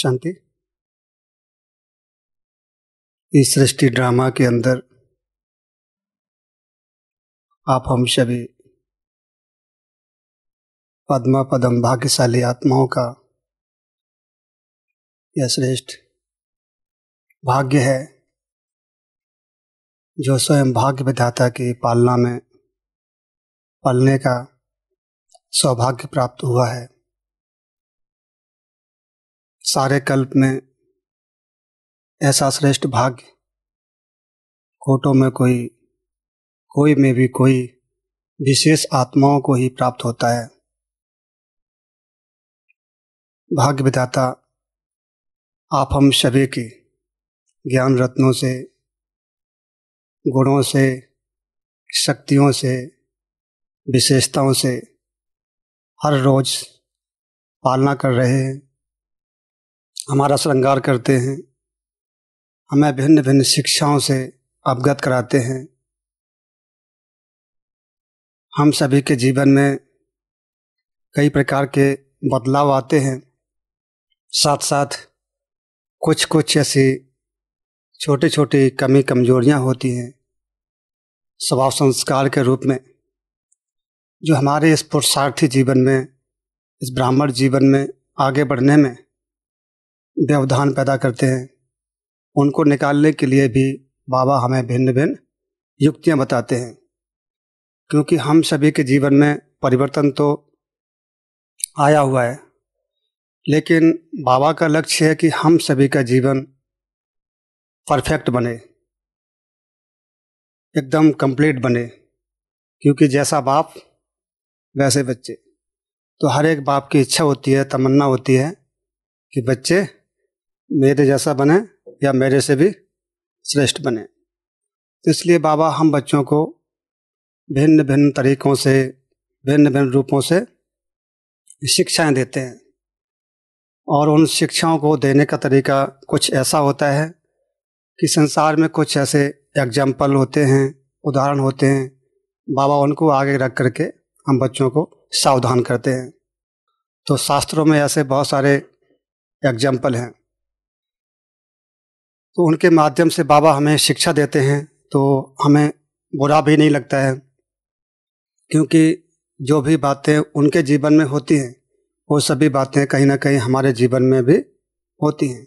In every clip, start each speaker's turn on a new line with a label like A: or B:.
A: शांति इस सृष्टि ड्रामा के अंदर आप हम सभी पद्मा पदम भाग्यशाली आत्माओं का यह श्रेष्ठ भाग्य है जो स्वयं भाग्य विधाता की पालना में पलने का सौभाग्य प्राप्त हुआ है सारे कल्प में ऐसा श्रेष्ठ भाग्य कोटों में कोई कोई में भी कोई विशेष आत्माओं को ही प्राप्त होता है भाग्य विधाता आप हम सभी के ज्ञान रत्नों से गुणों से शक्तियों से विशेषताओं से हर रोज पालना कर रहे हैं हमारा श्रृंगार करते हैं हमें भिन्न भिन्न शिक्षाओं से अवगत कराते हैं हम सभी के जीवन में कई प्रकार के बदलाव आते हैं साथ साथ कुछ कुछ ऐसी छोटी छोटी कमी कमजोरियां होती हैं स्वभाव संस्कार के रूप में जो हमारे इस पुरुषार्थी जीवन में इस ब्राह्मण जीवन में आगे बढ़ने में व्यवधान पैदा करते हैं उनको निकालने के लिए भी बाबा हमें भिन्न भिन्न युक्तियाँ बताते हैं क्योंकि हम सभी के जीवन में परिवर्तन तो आया हुआ है लेकिन बाबा का लक्ष्य है कि हम सभी का जीवन परफेक्ट बने एकदम कंप्लीट बने क्योंकि जैसा बाप वैसे बच्चे तो हर एक बाप की इच्छा होती है तमन्ना होती है कि बच्चे मेरे जैसा बने या मेरे से भी श्रेष्ठ बने तो इसलिए बाबा हम बच्चों को भिन्न भिन्न तरीक़ों से भिन्न भिन्न रूपों से शिक्षाएं देते हैं और उन शिक्षाओं को देने का तरीका कुछ ऐसा होता है कि संसार में कुछ ऐसे एग्जाम्पल होते हैं उदाहरण होते हैं बाबा उनको आगे रख करके हम बच्चों को सावधान करते हैं तो शास्त्रों में ऐसे बहुत सारे एग्जाम्पल हैं तो उनके माध्यम से बाबा हमें शिक्षा देते हैं तो हमें बुरा भी नहीं लगता है क्योंकि जो भी बातें उनके जीवन में होती हैं वो सभी बातें कहीं ना कहीं हमारे जीवन में भी होती हैं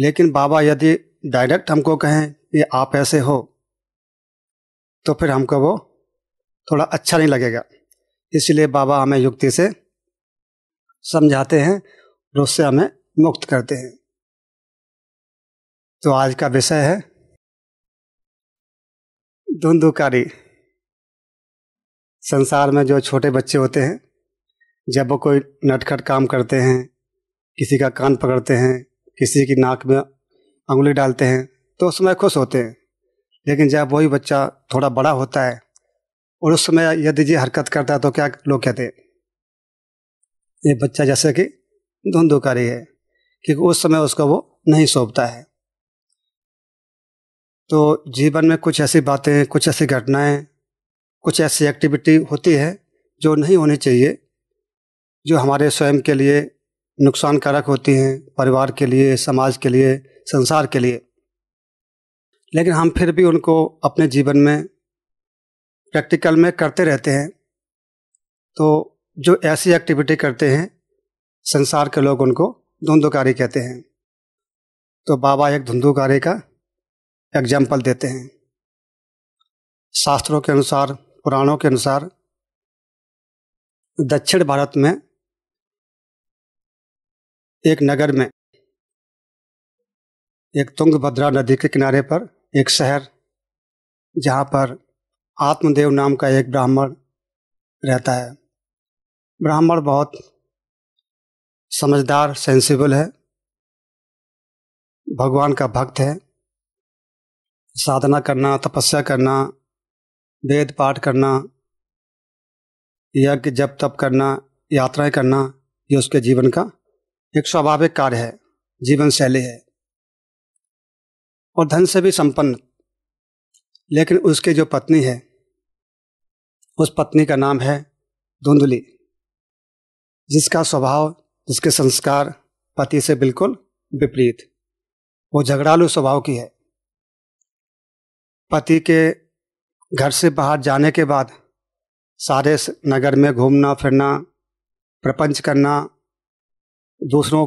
A: लेकिन बाबा यदि डायरेक्ट हमको कहें कि आप ऐसे हो तो फिर हमको वो थोड़ा अच्छा नहीं लगेगा इसलिए बाबा हमें युक्ति से समझाते हैं और उससे हमें मुक्त करते हैं तो आज का विषय है धुंधुकारी संसार में जो छोटे बच्चे होते हैं जब वो कोई नटखट काम करते हैं किसी का कान पकड़ते हैं किसी की नाक में अंगुली डालते हैं तो उस समय खुश होते हैं लेकिन जब वही बच्चा थोड़ा बड़ा होता है और उस समय यदि ये हरकत करता है तो क्या लोग कहते हैं ये बच्चा जैसे कि धुंधुकारी है क्योंकि उस समय उसका वो नहीं सौंपता है तो जीवन में कुछ ऐसी बातें कुछ ऐसी घटनाएं कुछ ऐसी एक्टिविटी होती है जो नहीं होनी चाहिए जो हमारे स्वयं के लिए नुकसानकारक होती हैं परिवार के लिए समाज के लिए संसार के लिए लेकिन हम फिर भी उनको अपने जीवन में प्रैक्टिकल में करते रहते हैं तो जो ऐसी एक्टिविटी करते हैं संसार के लोग उनको धुंधुकारी कहते हैं तो बाबा एक धुंधुकारी का एग्जाम्पल देते हैं शास्त्रों के अनुसार पुराणों के अनुसार दक्षिण भारत में एक नगर में एक तुंगभद्रा नदी के किनारे पर एक शहर जहाँ पर आत्मदेव नाम का एक ब्राह्मण रहता है ब्राह्मण बहुत समझदार सेंसिबल है भगवान का भक्त है साधना करना तपस्या करना वेद पाठ करना यज्ञ जप तप करना यात्राएं करना ये उसके जीवन का एक स्वाभाविक कार्य है जीवन शैली है और धन से भी संपन्न लेकिन उसके जो पत्नी है उस पत्नी का नाम है धुंधली जिसका स्वभाव जिसके संस्कार पति से बिल्कुल विपरीत वो झगड़ालू स्वभाव की है पति के घर से बाहर जाने के बाद सारे नगर में घूमना फिरना प्रपंच करना दूसरों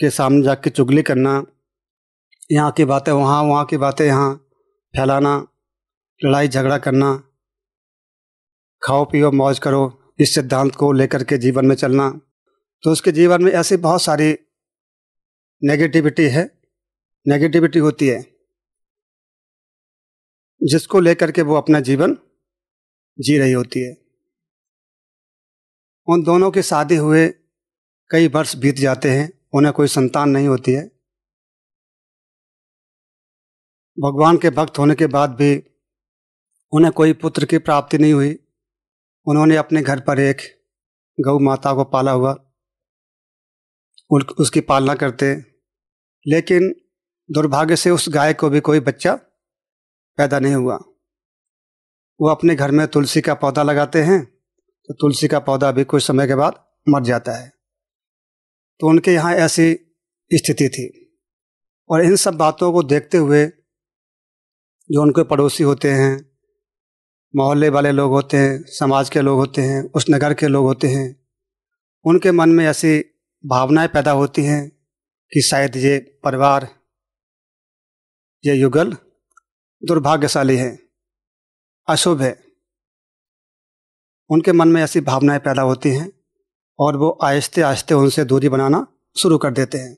A: के सामने जाके चुगली करना यहाँ की बातें वहाँ वहाँ की बातें यहाँ फैलाना लड़ाई झगड़ा करना खाओ पियो मौज करो इस सिद्धांत को लेकर के जीवन में चलना तो उसके जीवन में ऐसी बहुत सारी नेगेटिविटी है नेगेटिविटी होती है जिसको लेकर के वो अपना जीवन जी रही होती है उन दोनों के शादी हुए कई वर्ष बीत जाते हैं उन्हें कोई संतान नहीं होती है भगवान के भक्त होने के बाद भी उन्हें कोई पुत्र की प्राप्ति नहीं हुई उन्होंने अपने घर पर एक गौ माता को पाला हुआ उसकी पालना करते लेकिन दुर्भाग्य से उस गाय को भी कोई बच्चा पैदा नहीं हुआ वो अपने घर में तुलसी का पौधा लगाते हैं तो तुलसी का पौधा भी कुछ समय के बाद मर जाता है तो उनके यहाँ ऐसी स्थिति थी और इन सब बातों को देखते हुए जो उनके पड़ोसी होते हैं मोहल्ले वाले लोग होते हैं समाज के लोग होते हैं उस नगर के लोग होते हैं उनके मन में ऐसी भावनाएं पैदा होती हैं कि शायद ये परिवार ये युगल दुर्भाग्यशाली है अशुभ है उनके मन में ऐसी भावनाएं पैदा होती हैं और वो आहिस्ते आहिस्ते उनसे दूरी बनाना शुरू कर देते हैं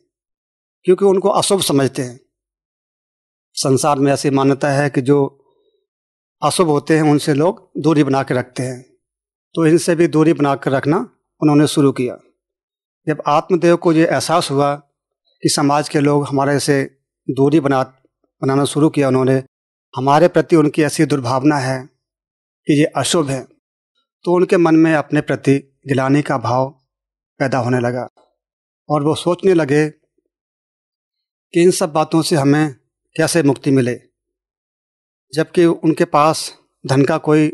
A: क्योंकि उनको अशुभ समझते हैं संसार में ऐसी मान्यता है कि जो अशुभ होते हैं उनसे लोग दूरी बना के रखते हैं तो इनसे भी दूरी बना कर रखना उन्होंने शुरू किया जब आत्मदेव को ये एहसास हुआ कि समाज के लोग हमारे से दूरी बना बनाना शुरू किया उन्होंने हमारे प्रति उनकी ऐसी दुर्भावना है कि ये अशुभ है तो उनके मन में अपने प्रति गिलानी का भाव पैदा होने लगा और वो सोचने लगे कि इन सब बातों से हमें कैसे मुक्ति मिले जबकि उनके पास धन का कोई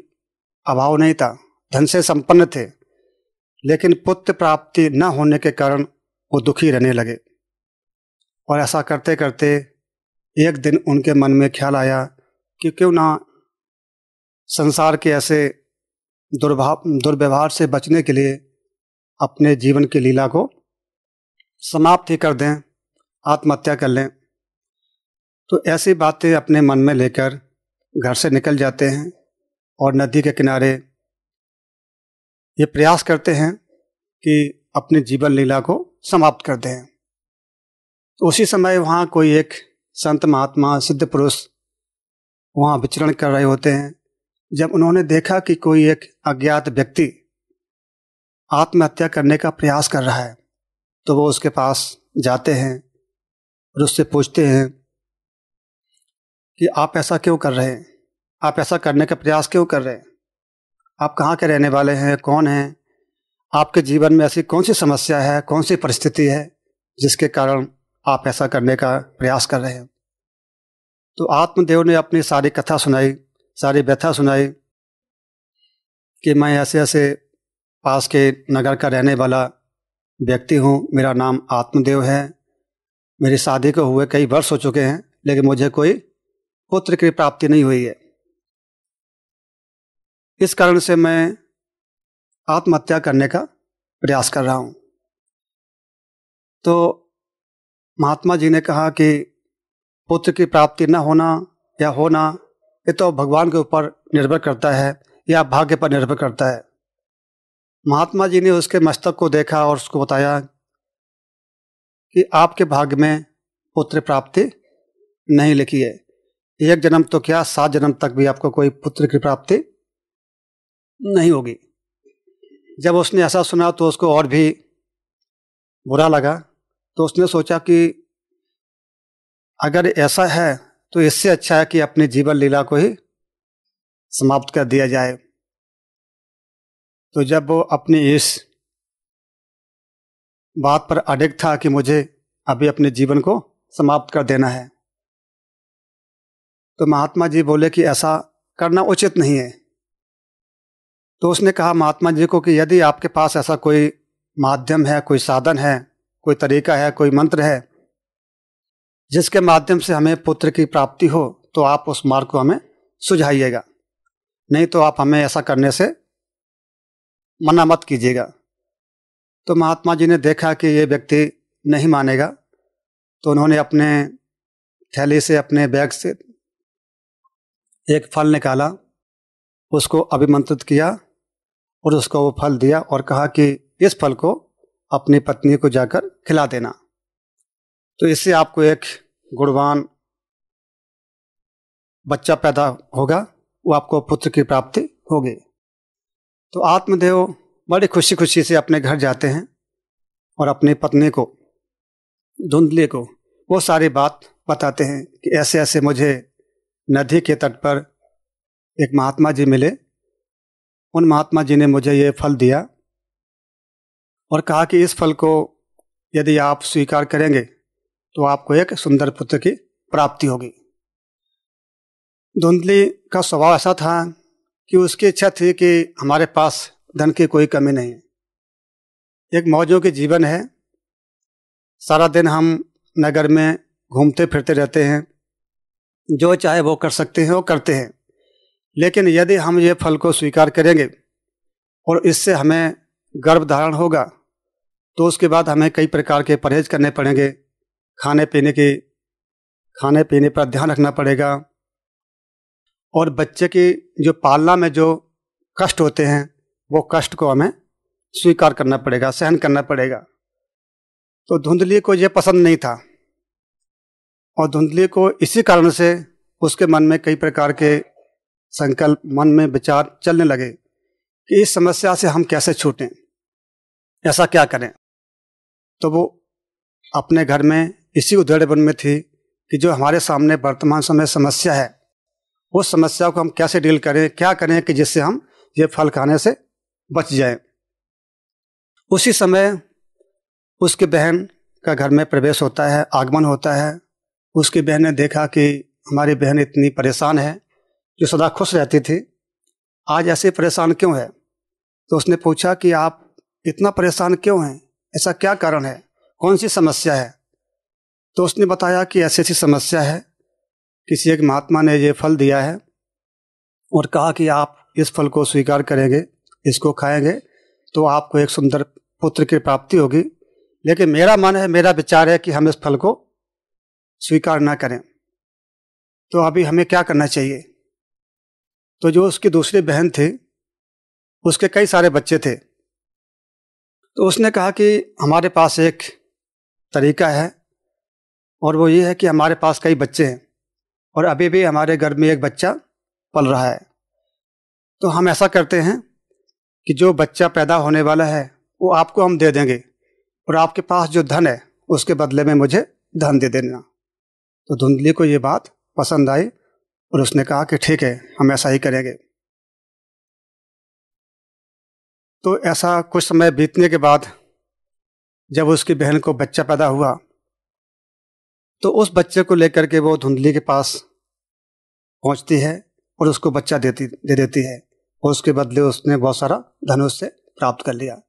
A: अभाव नहीं था धन से संपन्न थे लेकिन पुत्र प्राप्ति न होने के कारण वो दुखी रहने लगे और ऐसा करते करते एक दिन उनके मन में ख्याल आया कि क्यों ना संसार के ऐसे दुर्भाव दुर्व्यवहार से बचने के लिए अपने जीवन की लीला को समाप्त ही कर दें आत्महत्या कर लें तो ऐसी बातें अपने मन में लेकर घर से निकल जाते हैं और नदी के किनारे ये प्रयास करते हैं कि अपने जीवन लीला को समाप्त कर दें तो उसी समय वहाँ कोई एक संत महात्मा सिद्ध पुरुष वहाँ विचरण कर रहे होते हैं जब उन्होंने देखा कि कोई एक अज्ञात व्यक्ति आत्महत्या करने का प्रयास कर रहा है तो वो उसके पास जाते हैं और उससे पूछते हैं कि आप ऐसा क्यों कर रहे हैं आप ऐसा करने का प्रयास क्यों कर रहे हैं आप कहाँ के रहने वाले हैं कौन हैं आपके जीवन में ऐसी कौन सी समस्या है कौन सी परिस्थिति है जिसके कारण आप ऐसा करने का प्रयास कर रहे हैं तो आत्मदेव ने अपनी सारी कथा सुनाई सारी व्यथा सुनाई कि मैं ऐसे ऐसे पास के नगर का रहने वाला व्यक्ति हूँ मेरा नाम आत्मदेव है मेरी शादी को हुए कई वर्ष हो चुके हैं लेकिन मुझे कोई पुत्र की प्राप्ति नहीं हुई है इस कारण से मैं आत्महत्या करने का प्रयास कर रहा हूँ तो महात्मा जी ने कहा कि पुत्र की प्राप्ति न होना या होना ये तो भगवान के ऊपर निर्भर करता है या भाग्य पर निर्भर करता है महात्मा जी ने उसके मस्तक को देखा और उसको बताया कि आपके भाग्य में पुत्र प्राप्ति नहीं लिखी है एक जन्म तो क्या सात जन्म तक भी आपको कोई पुत्र की प्राप्ति नहीं होगी जब उसने ऐसा सुना तो उसको और भी बुरा लगा तो उसने सोचा कि अगर ऐसा है तो इससे अच्छा है कि अपनी जीवन लीला को ही समाप्त कर दिया जाए तो जब वो अपने इस बात पर अडिग था कि मुझे अभी अपने जीवन को समाप्त कर देना है तो महात्मा जी बोले कि ऐसा करना उचित नहीं है तो उसने कहा महात्मा जी को कि यदि आपके पास ऐसा कोई माध्यम है कोई साधन है कोई तरीका है कोई मंत्र है जिसके माध्यम से हमें पुत्र की प्राप्ति हो तो आप उस मार्ग को हमें सुझाइएगा नहीं तो आप हमें ऐसा करने से मना मत कीजिएगा तो महात्मा जी ने देखा कि ये व्यक्ति नहीं मानेगा तो उन्होंने अपने थैली से अपने बैग से एक फल निकाला उसको अभिमंत्रित किया और उसको वो फल दिया और कहा कि इस फल को अपनी पत्नी को जाकर खिला देना तो इससे आपको एक गुणवान बच्चा पैदा होगा वो आपको पुत्र की प्राप्ति होगी तो आत्मदेव बड़ी खुशी खुशी से अपने घर जाते हैं और अपनी पत्नी को धुंधली को वो सारी बात बताते हैं कि ऐसे ऐसे मुझे नदी के तट पर एक महात्मा जी मिले उन महात्मा जी ने मुझे ये फल दिया और कहा कि इस फल को यदि आप स्वीकार करेंगे तो आपको एक सुंदर पुत्र की प्राप्ति होगी धुंधली का स्वभाव ऐसा था कि उसकी इच्छा थी कि हमारे पास धन की कोई कमी नहीं एक मौजों की जीवन है सारा दिन हम नगर में घूमते फिरते रहते हैं जो चाहे वो कर सकते हैं वो करते हैं लेकिन यदि हम ये फल को स्वीकार करेंगे और इससे हमें गर्भ धारण होगा तो उसके बाद हमें कई प्रकार के परहेज करने पड़ेंगे खाने पीने की खाने पीने पर ध्यान रखना पड़ेगा और बच्चे की जो पालना में जो कष्ट होते हैं वो कष्ट को हमें स्वीकार करना पड़ेगा सहन करना पड़ेगा तो धुंधली को ये पसंद नहीं था और धुंधली को इसी कारण से उसके मन में कई प्रकार के संकल्प मन में विचार चलने लगे कि इस समस्या से हम कैसे छूटें ऐसा क्या करें तो वो अपने घर में इसी उदृढ़पन में थी कि जो हमारे सामने वर्तमान समय समस्या है उस समस्या को हम कैसे डील करें क्या करें कि जिससे हम ये फल खाने से बच जाएं। उसी समय उसकी बहन का घर में प्रवेश होता है आगमन होता है उसकी बहन ने देखा कि हमारी बहन इतनी परेशान है जो सदा खुश रहती थी आज ऐसे परेशान क्यों है तो उसने पूछा कि आप इतना परेशान क्यों हैं ऐसा क्या कारण है कौन सी समस्या है तो उसने बताया कि ऐसी ऐसी समस्या है किसी एक महात्मा ने ये फल दिया है और कहा कि आप इस फल को स्वीकार करेंगे इसको खाएंगे तो आपको एक सुंदर पुत्र की प्राप्ति होगी लेकिन मेरा मन है मेरा विचार है कि हम इस फल को स्वीकार ना करें तो अभी हमें क्या करना चाहिए तो जो उसकी दूसरी बहन थी उसके कई सारे बच्चे थे तो उसने कहा कि हमारे पास एक तरीका है और वो ये है कि हमारे पास कई बच्चे हैं और अभी भी हमारे घर में एक बच्चा पल रहा है तो हम ऐसा करते हैं कि जो बच्चा पैदा होने वाला है वो आपको हम दे देंगे और आपके पास जो धन है उसके बदले में मुझे धन दे देना तो धुंधली को ये बात पसंद आई और उसने कहा कि ठीक है हम ऐसा ही करेंगे तो ऐसा कुछ समय बीतने के बाद जब उसकी बहन को बच्चा पैदा हुआ तो उस बच्चे को लेकर के वो धुंधली के पास पहुंचती है और उसको बच्चा देती दे देती है और उसके बदले उसने बहुत सारा धन उससे प्राप्त कर लिया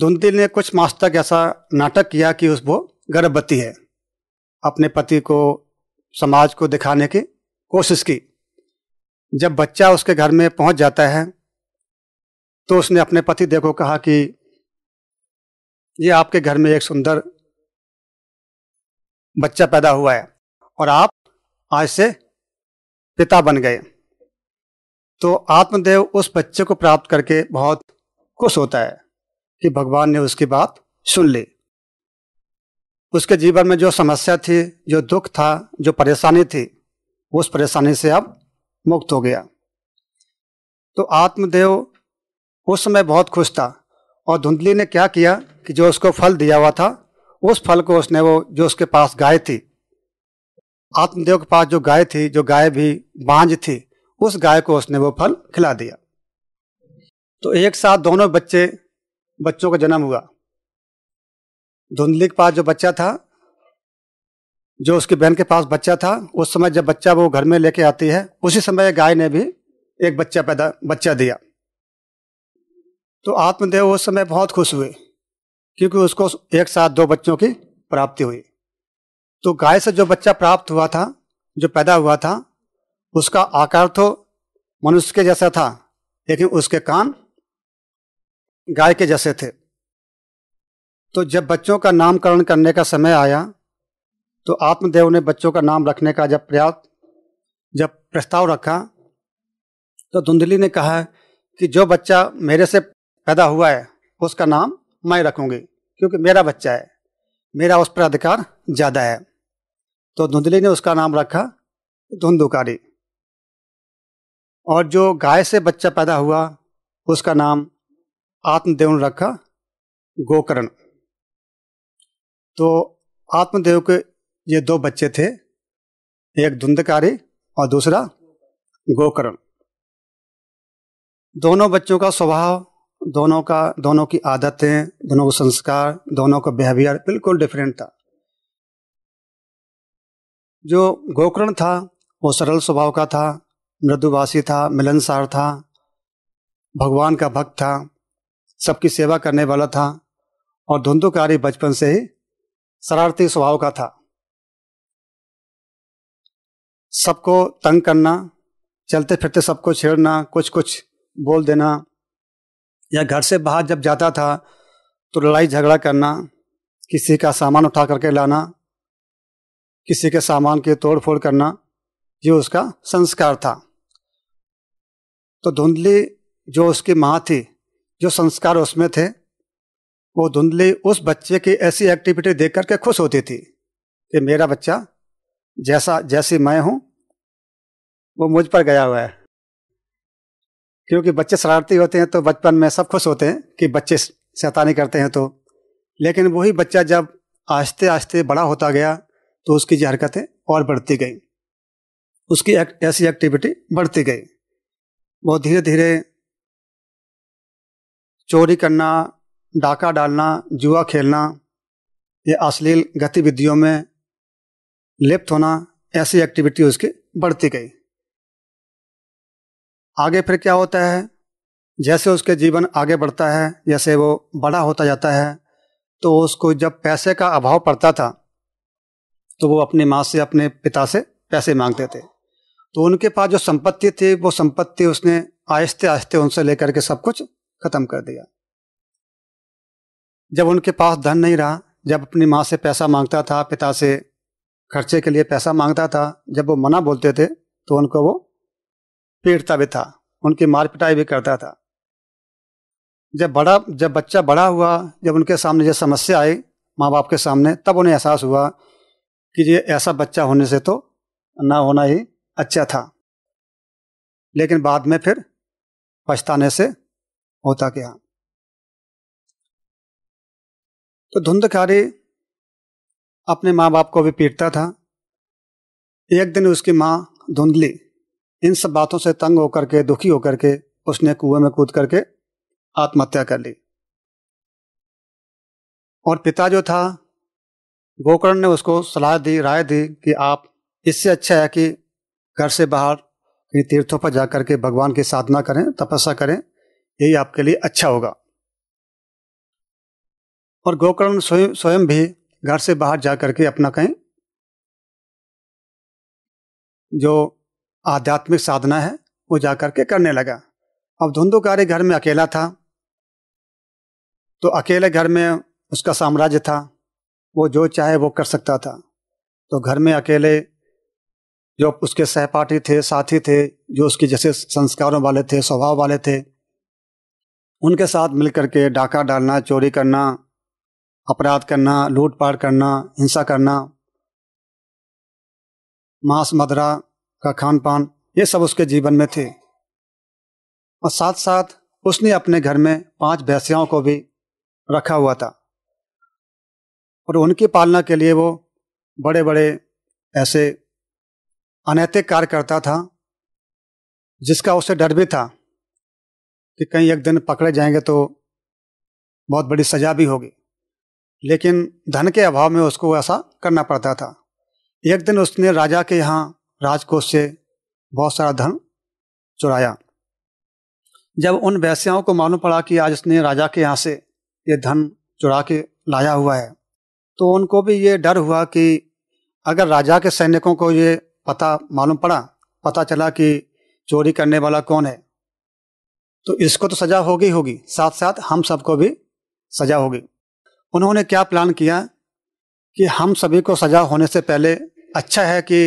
A: धुंधली ने कुछ मास तक ऐसा नाटक किया कि उस वो गर्भवती है अपने पति को समाज को दिखाने की कोशिश की जब बच्चा उसके घर में पहुंच जाता है तो उसने अपने पति देखो कहा कि ये आपके घर में एक सुंदर बच्चा पैदा हुआ है और आप आज से पिता बन गए तो आत्मदेव उस बच्चे को प्राप्त करके बहुत खुश होता है कि भगवान ने उसकी बात सुन ली उसके जीवन में जो समस्या थी जो दुख था जो परेशानी थी उस परेशानी से अब मुक्त हो गया तो आत्मदेव उस समय बहुत खुश था और धुंधली ने क्या किया कि जो उसको फल दिया हुआ था उस फल को उसने वो जो उसके पास गाय थी आत्मदेव के पास जो गाय थी जो गाय भी बांझ थी उस गाय को उसने वो फल खिला दिया तो एक साथ दोनों बच्चे बच्चों का जन्म हुआ धुंधली के पास जो बच्चा था जो उसकी बहन के पास बच्चा था उस समय जब बच्चा वो घर में लेके आती है उसी समय गाय ने भी एक बच्चा पैदा बच्चा दिया तो आत्मदेव उस समय बहुत खुश हुए क्योंकि उसको एक साथ दो बच्चों की प्राप्ति हुई तो गाय से जो बच्चा प्राप्त हुआ था जो पैदा हुआ था उसका आकार तो मनुष्य के जैसा था लेकिन उसके कान गाय के जैसे थे तो जब बच्चों का नामकरण करने का समय आया तो आत्मदेव ने बच्चों का नाम रखने का जब प्रयास जब प्रस्ताव रखा तो धुंधली ने कहा कि जो बच्चा मेरे से पैदा हुआ है उसका नाम मैं रखूंगी क्योंकि मेरा बच्चा है मेरा उस पर अधिकार ज़्यादा है तो धुंधली ने उसका नाम रखा धुंधुकारी और जो गाय से बच्चा पैदा हुआ उसका नाम आत्मदेव ने रखा गोकर्ण तो आत्मदेव के ये दो बच्चे थे एक धुंधकारी और दूसरा गोकर्ण दोनों बच्चों का स्वभाव दोनों का दोनों की आदतें दोनों का संस्कार दोनों का बिहेवियर बिल्कुल डिफरेंट था जो गोकर्ण था वो सरल स्वभाव का था मृदुभाषी था मिलनसार था भगवान का भक्त था सबकी सेवा करने वाला था और धुंधुकारी बचपन से ही शरारती स्वभाव का था सबको तंग करना चलते फिरते सबको छेड़ना कुछ कुछ बोल देना या घर से बाहर जब जाता था तो लड़ाई झगड़ा करना किसी का सामान उठा करके लाना किसी के सामान की तोड़ फोड़ करना ये उसका संस्कार था तो धुंधली जो उसकी माँ थी जो संस्कार उसमें थे वो धुंधली उस बच्चे की ऐसी एक्टिविटी देख करके खुश होती थी कि मेरा बच्चा जैसा जैसी मैं हूँ वो मुझ पर गया हुआ है क्योंकि बच्चे शरारती होते हैं तो बचपन में सब खुश होते हैं कि बच्चे शैतानी करते हैं तो लेकिन वही बच्चा जब आहिस्ते आहिस्ते बड़ा होता गया तो उसकी जो हरकतें और बढ़ती गई उसकी एक, ऐसी एक्टिविटी बढ़ती गई वो धीरे धीरे चोरी करना डाका डालना जुआ खेलना ये अश्लील गतिविधियों में लिप्त होना ऐसी एक्टिविटी उसकी बढ़ती गई आगे फिर क्या होता है जैसे उसके जीवन आगे बढ़ता है जैसे वो बड़ा होता जाता है तो उसको जब पैसे का अभाव पड़ता था तो वो अपनी माँ से अपने पिता से पैसे मांगते थे तो उनके पास जो संपत्ति थी वो संपत्ति उसने आहिस्ते आहिस्ते उनसे लेकर के सब कुछ खत्म कर दिया जब उनके पास धन नहीं रहा जब अपनी माँ से पैसा मांगता था पिता से खर्चे के लिए पैसा मांगता था जब वो मना बोलते थे तो उनको वो पीटता भी था उनकी मार पिटाई भी करता था जब बड़ा जब बच्चा बड़ा हुआ जब उनके सामने जब समस्या आई माँ बाप के सामने तब उन्हें एहसास हुआ कि ये ऐसा बच्चा होने से तो ना होना ही अच्छा था लेकिन बाद में फिर पछताने से होता क्या तो धुंधकारी अपने माँ बाप को भी पीटता था एक दिन उसकी माँ धुंधली इन सब बातों से तंग होकर के दुखी होकर के उसने कुएं में कूद करके आत्महत्या कर ली और पिता जो था गोकर्ण ने उसको सलाह दी राय दी कि आप इससे अच्छा है कि घर से बाहर कहीं तीर्थों पर जाकर के भगवान की साधना करें तपस्या करें यही आपके लिए अच्छा होगा और गोकर्ण स्वयं स्वयं भी घर से बाहर जा करके अपना कहीं जो आध्यात्मिक साधना है वो जा करके करने लगा अब धुंधुकारी घर में अकेला था तो अकेले घर में उसका साम्राज्य था वो जो चाहे वो कर सकता था तो घर में अकेले जो उसके सहपाठी थे साथी थे जो उसके जैसे संस्कारों वाले थे स्वभाव वाले थे उनके साथ मिल करके डाका डालना चोरी करना अपराध करना लूटपाट करना हिंसा करना मांस मदरा का खान पान ये सब उसके जीवन में थे और साथ साथ उसने अपने घर में पांच भैंसियाओं को भी रखा हुआ था और उनकी पालना के लिए वो बड़े बड़े ऐसे अनैतिक कार्य करता था जिसका उसे डर भी था कि कहीं एक दिन पकड़े जाएंगे तो बहुत बड़ी सजा भी होगी लेकिन धन के अभाव में उसको ऐसा करना पड़ता था एक दिन उसने राजा के यहाँ राजकोष से बहुत सारा धन चुराया जब उन वैश्याओं को मालूम पड़ा कि आज उसने राजा के यहाँ से ये धन चुरा के लाया हुआ है तो उनको भी ये डर हुआ कि अगर राजा के सैनिकों को ये पता मालूम पड़ा पता चला कि चोरी करने वाला कौन है तो इसको तो सजा होगी होगी साथ साथ हम सबको भी सजा होगी उन्होंने क्या प्लान किया कि हम सभी को सजा होने से पहले अच्छा है कि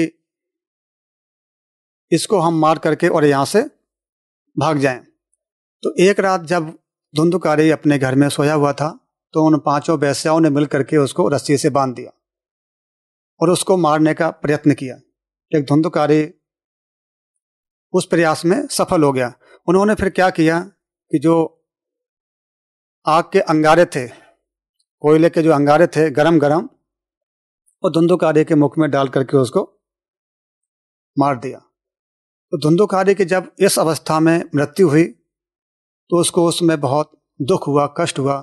A: इसको हम मार करके और यहाँ से भाग जाएं तो एक रात जब धुंधकारी अपने घर में सोया हुआ था तो उन पांचों वैश्याओं ने मिल करके उसको रस्सी से बांध दिया और उसको मारने का प्रयत्न किया एक धुंधकारी उस प्रयास में सफल हो गया उन्होंने फिर क्या किया कि जो आग के अंगारे थे कोयले के जो अंगारे थे गरम गरम और धुंधुकारी के मुख में डाल करके उसको मार दिया तो धुंधुकारी की जब इस अवस्था में मृत्यु हुई तो उसको उसमें बहुत दुख हुआ कष्ट हुआ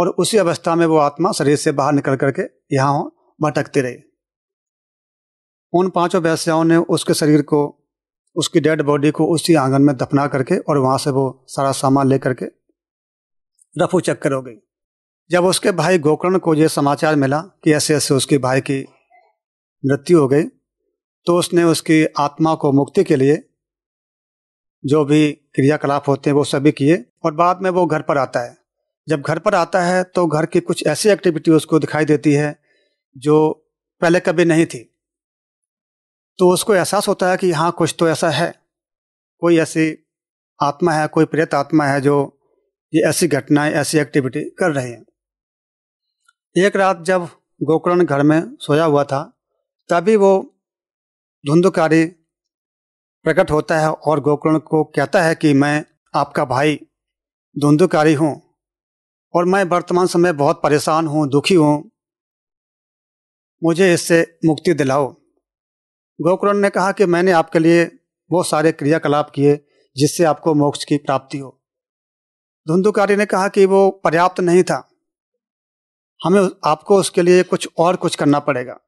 A: और उसी अवस्था में वो आत्मा शरीर से बाहर निकल करके यहाँ भटकती रही उन पांचों वैश्याओं ने उसके शरीर को उसकी डेड बॉडी को उसी आंगन में दफना करके और वहाँ से वो सारा सामान ले करके रफू चक्कर हो गई जब उसके भाई गोकर्ण को ये समाचार मिला कि ऐसे ऐसे उसके भाई की मृत्यु हो गई तो उसने उसकी आत्मा को मुक्ति के लिए जो भी क्रियाकलाप होते हैं वो सभी किए और बाद में वो घर पर आता है जब घर पर आता है तो घर की कुछ ऐसी एक्टिविटी उसको दिखाई देती है जो पहले कभी नहीं थी तो उसको एहसास होता है कि हाँ कुछ तो ऐसा है कोई ऐसी आत्मा है कोई प्रेत आत्मा है जो ये ऐसी घटनाएं ऐसी एक्टिविटी कर रही है एक रात जब गोकर्ण घर में सोया हुआ था तभी वो धुंधकारी प्रकट होता है और गोकर्ण को कहता है कि मैं आपका भाई धुंधुकारी हूँ और मैं वर्तमान समय बहुत परेशान हूँ दुखी हूँ मुझे इससे मुक्ति दिलाओ गोकर्ण ने कहा कि मैंने आपके लिए बहुत सारे क्रियाकलाप किए जिससे आपको मोक्ष की प्राप्ति हो धुंधुकारी ने कहा कि वो पर्याप्त नहीं था हमें आपको उसके लिए कुछ और कुछ करना पड़ेगा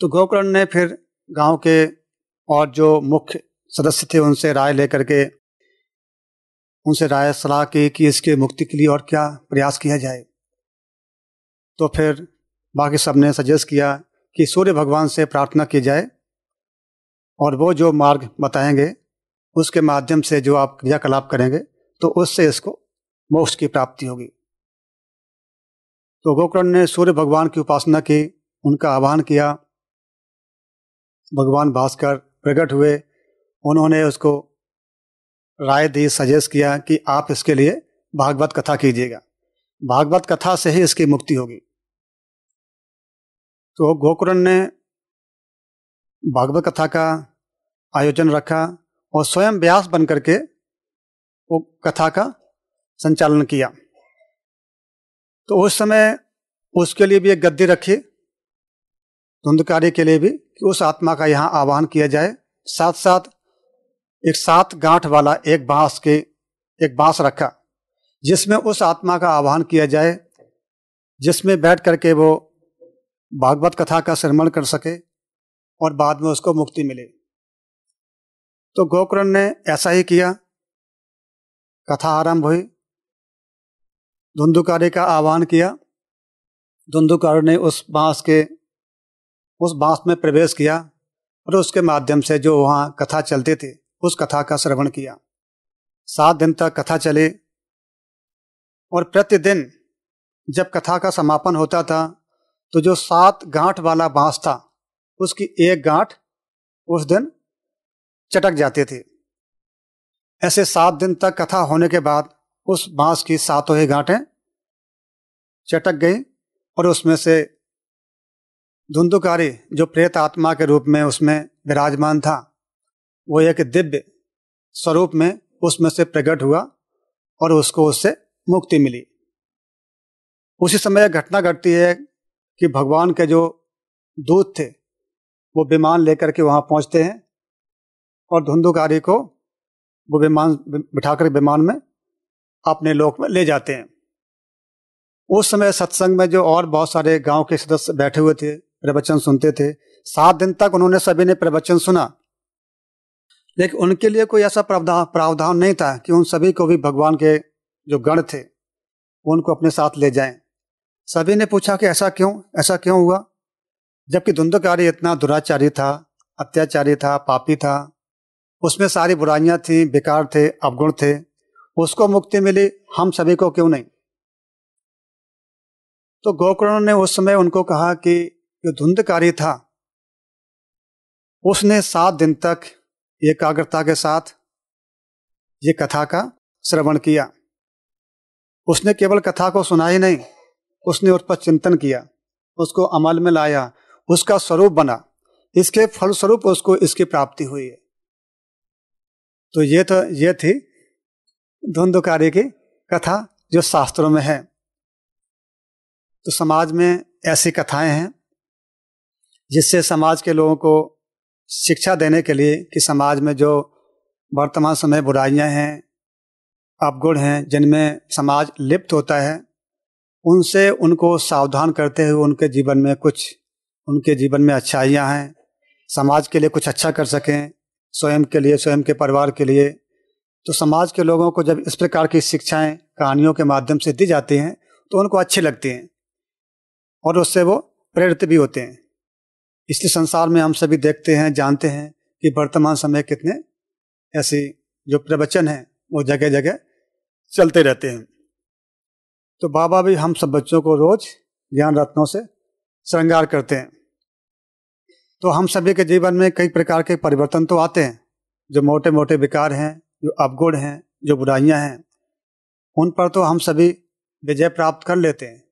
A: तो गोकर्ण ने फिर गांव के और जो मुख्य सदस्य थे उनसे राय लेकर के उनसे राय सलाह की कि इसके मुक्ति के लिए और क्या प्रयास किया जाए तो फिर बाकी सब ने सजेस्ट किया कि सूर्य भगवान से प्रार्थना की जाए और वो जो मार्ग बताएंगे उसके माध्यम से जो आप क्रियाकलाप करेंगे तो उससे इसको मोक्ष की प्राप्ति होगी तो गोकर्ण ने सूर्य भगवान की उपासना की उनका आह्वान किया भगवान भास्कर प्रकट हुए उन्होंने उसको राय दी सजेस्ट किया कि आप इसके लिए भागवत कथा कीजिएगा भागवत कथा से ही इसकी मुक्ति होगी तो गोकुरन ने भागवत कथा का आयोजन रखा और स्वयं व्यास बन करके वो कथा का संचालन किया तो उस समय उसके लिए भी एक गद्दी रखी धुंध कार्य के लिए भी कि उस आत्मा का यहाँ आह्वान किया जाए साथ साथ एक सात गांठ वाला एक बांस के एक बांस रखा जिसमें उस आत्मा का आह्वान किया जाए जिसमें बैठ करके वो भागवत कथा का श्रमण कर सके और बाद में उसको मुक्ति मिले तो गोकर्ण ने ऐसा ही किया कथा आरंभ हुई धुंधुकारी का आह्वान किया धुंधुकारी ने उस बांस के उस बांस में प्रवेश किया और उसके माध्यम से जो वहाँ कथा चलते थे उस कथा का श्रवण किया सात दिन तक कथा चली और प्रतिदिन जब कथा का समापन होता था तो जो सात गांठ वाला बांस था उसकी एक गांठ उस दिन चटक जाते थे ऐसे सात दिन तक कथा होने के बाद उस बांस की सातों ही गांठें चटक गई और उसमें से धुंधुकारी जो प्रेत आत्मा के रूप में उसमें विराजमान था वो एक दिव्य स्वरूप में उसमें से प्रकट हुआ और उसको उससे मुक्ति मिली उसी समय एक घटना घटती है कि भगवान के जो दूत थे वो विमान लेकर के वहाँ पहुँचते हैं और धुंधुकारी को वो विमान बिठाकर विमान में अपने लोक में ले जाते हैं उस समय सत्संग में जो और बहुत सारे गांव के सदस्य बैठे हुए थे प्रवचन सुनते थे सात दिन तक उन्होंने सभी ने प्रवचन सुना लेकिन उनके लिए कोई ऐसा प्रावधान प्रावधान नहीं था कि उन सभी को भी भगवान के जो गण थे उनको अपने साथ ले जाएं। सभी ने पूछा कि ऐसा क्यों ऐसा क्यों हुआ जबकि धुंधकारी इतना दुराचारी था अत्याचारी था पापी था उसमें सारी बुराइयां थी बेकार थे अवगुण थे उसको मुक्ति मिली हम सभी को क्यों नहीं तो गोकर्ण ने उस समय उनको कहा कि जो धुंधकारी था उसने सात दिन तक एकाग्रता के साथ ये कथा का श्रवण किया उसने केवल कथा को सुना ही नहीं उसने उस पर चिंतन किया उसको अमल में लाया उसका स्वरूप बना इसके फलस्वरूप उसको इसकी प्राप्ति हुई है तो ये तो ये थी धुंधकारी की कथा जो शास्त्रों में है तो समाज में ऐसी कथाएं हैं जिससे समाज के लोगों को शिक्षा देने के लिए कि समाज में जो वर्तमान समय बुराइयां हैं अपगुण हैं जिनमें समाज लिप्त होता है उनसे उनको सावधान करते हुए उनके जीवन में कुछ उनके जीवन में अच्छाइयाँ हैं समाज के लिए कुछ अच्छा कर सकें स्वयं के लिए स्वयं के परिवार के लिए तो समाज के लोगों को जब इस प्रकार की शिक्षाएं कहानियों के माध्यम से दी जाती हैं तो उनको अच्छी लगती हैं और उससे वो प्रेरित भी होते हैं इसलिए संसार में हम सभी देखते हैं जानते हैं कि वर्तमान समय कितने ऐसी जो प्रवचन हैं वो जगह जगह चलते रहते हैं तो बाबा भी हम सब बच्चों को रोज ज्ञान रत्नों से श्रृंगार करते हैं तो हम सभी के जीवन में कई प्रकार के परिवर्तन तो आते हैं जो मोटे मोटे विकार हैं जो अवगुण हैं जो बुराइयां हैं उन पर तो हम सभी विजय प्राप्त कर लेते हैं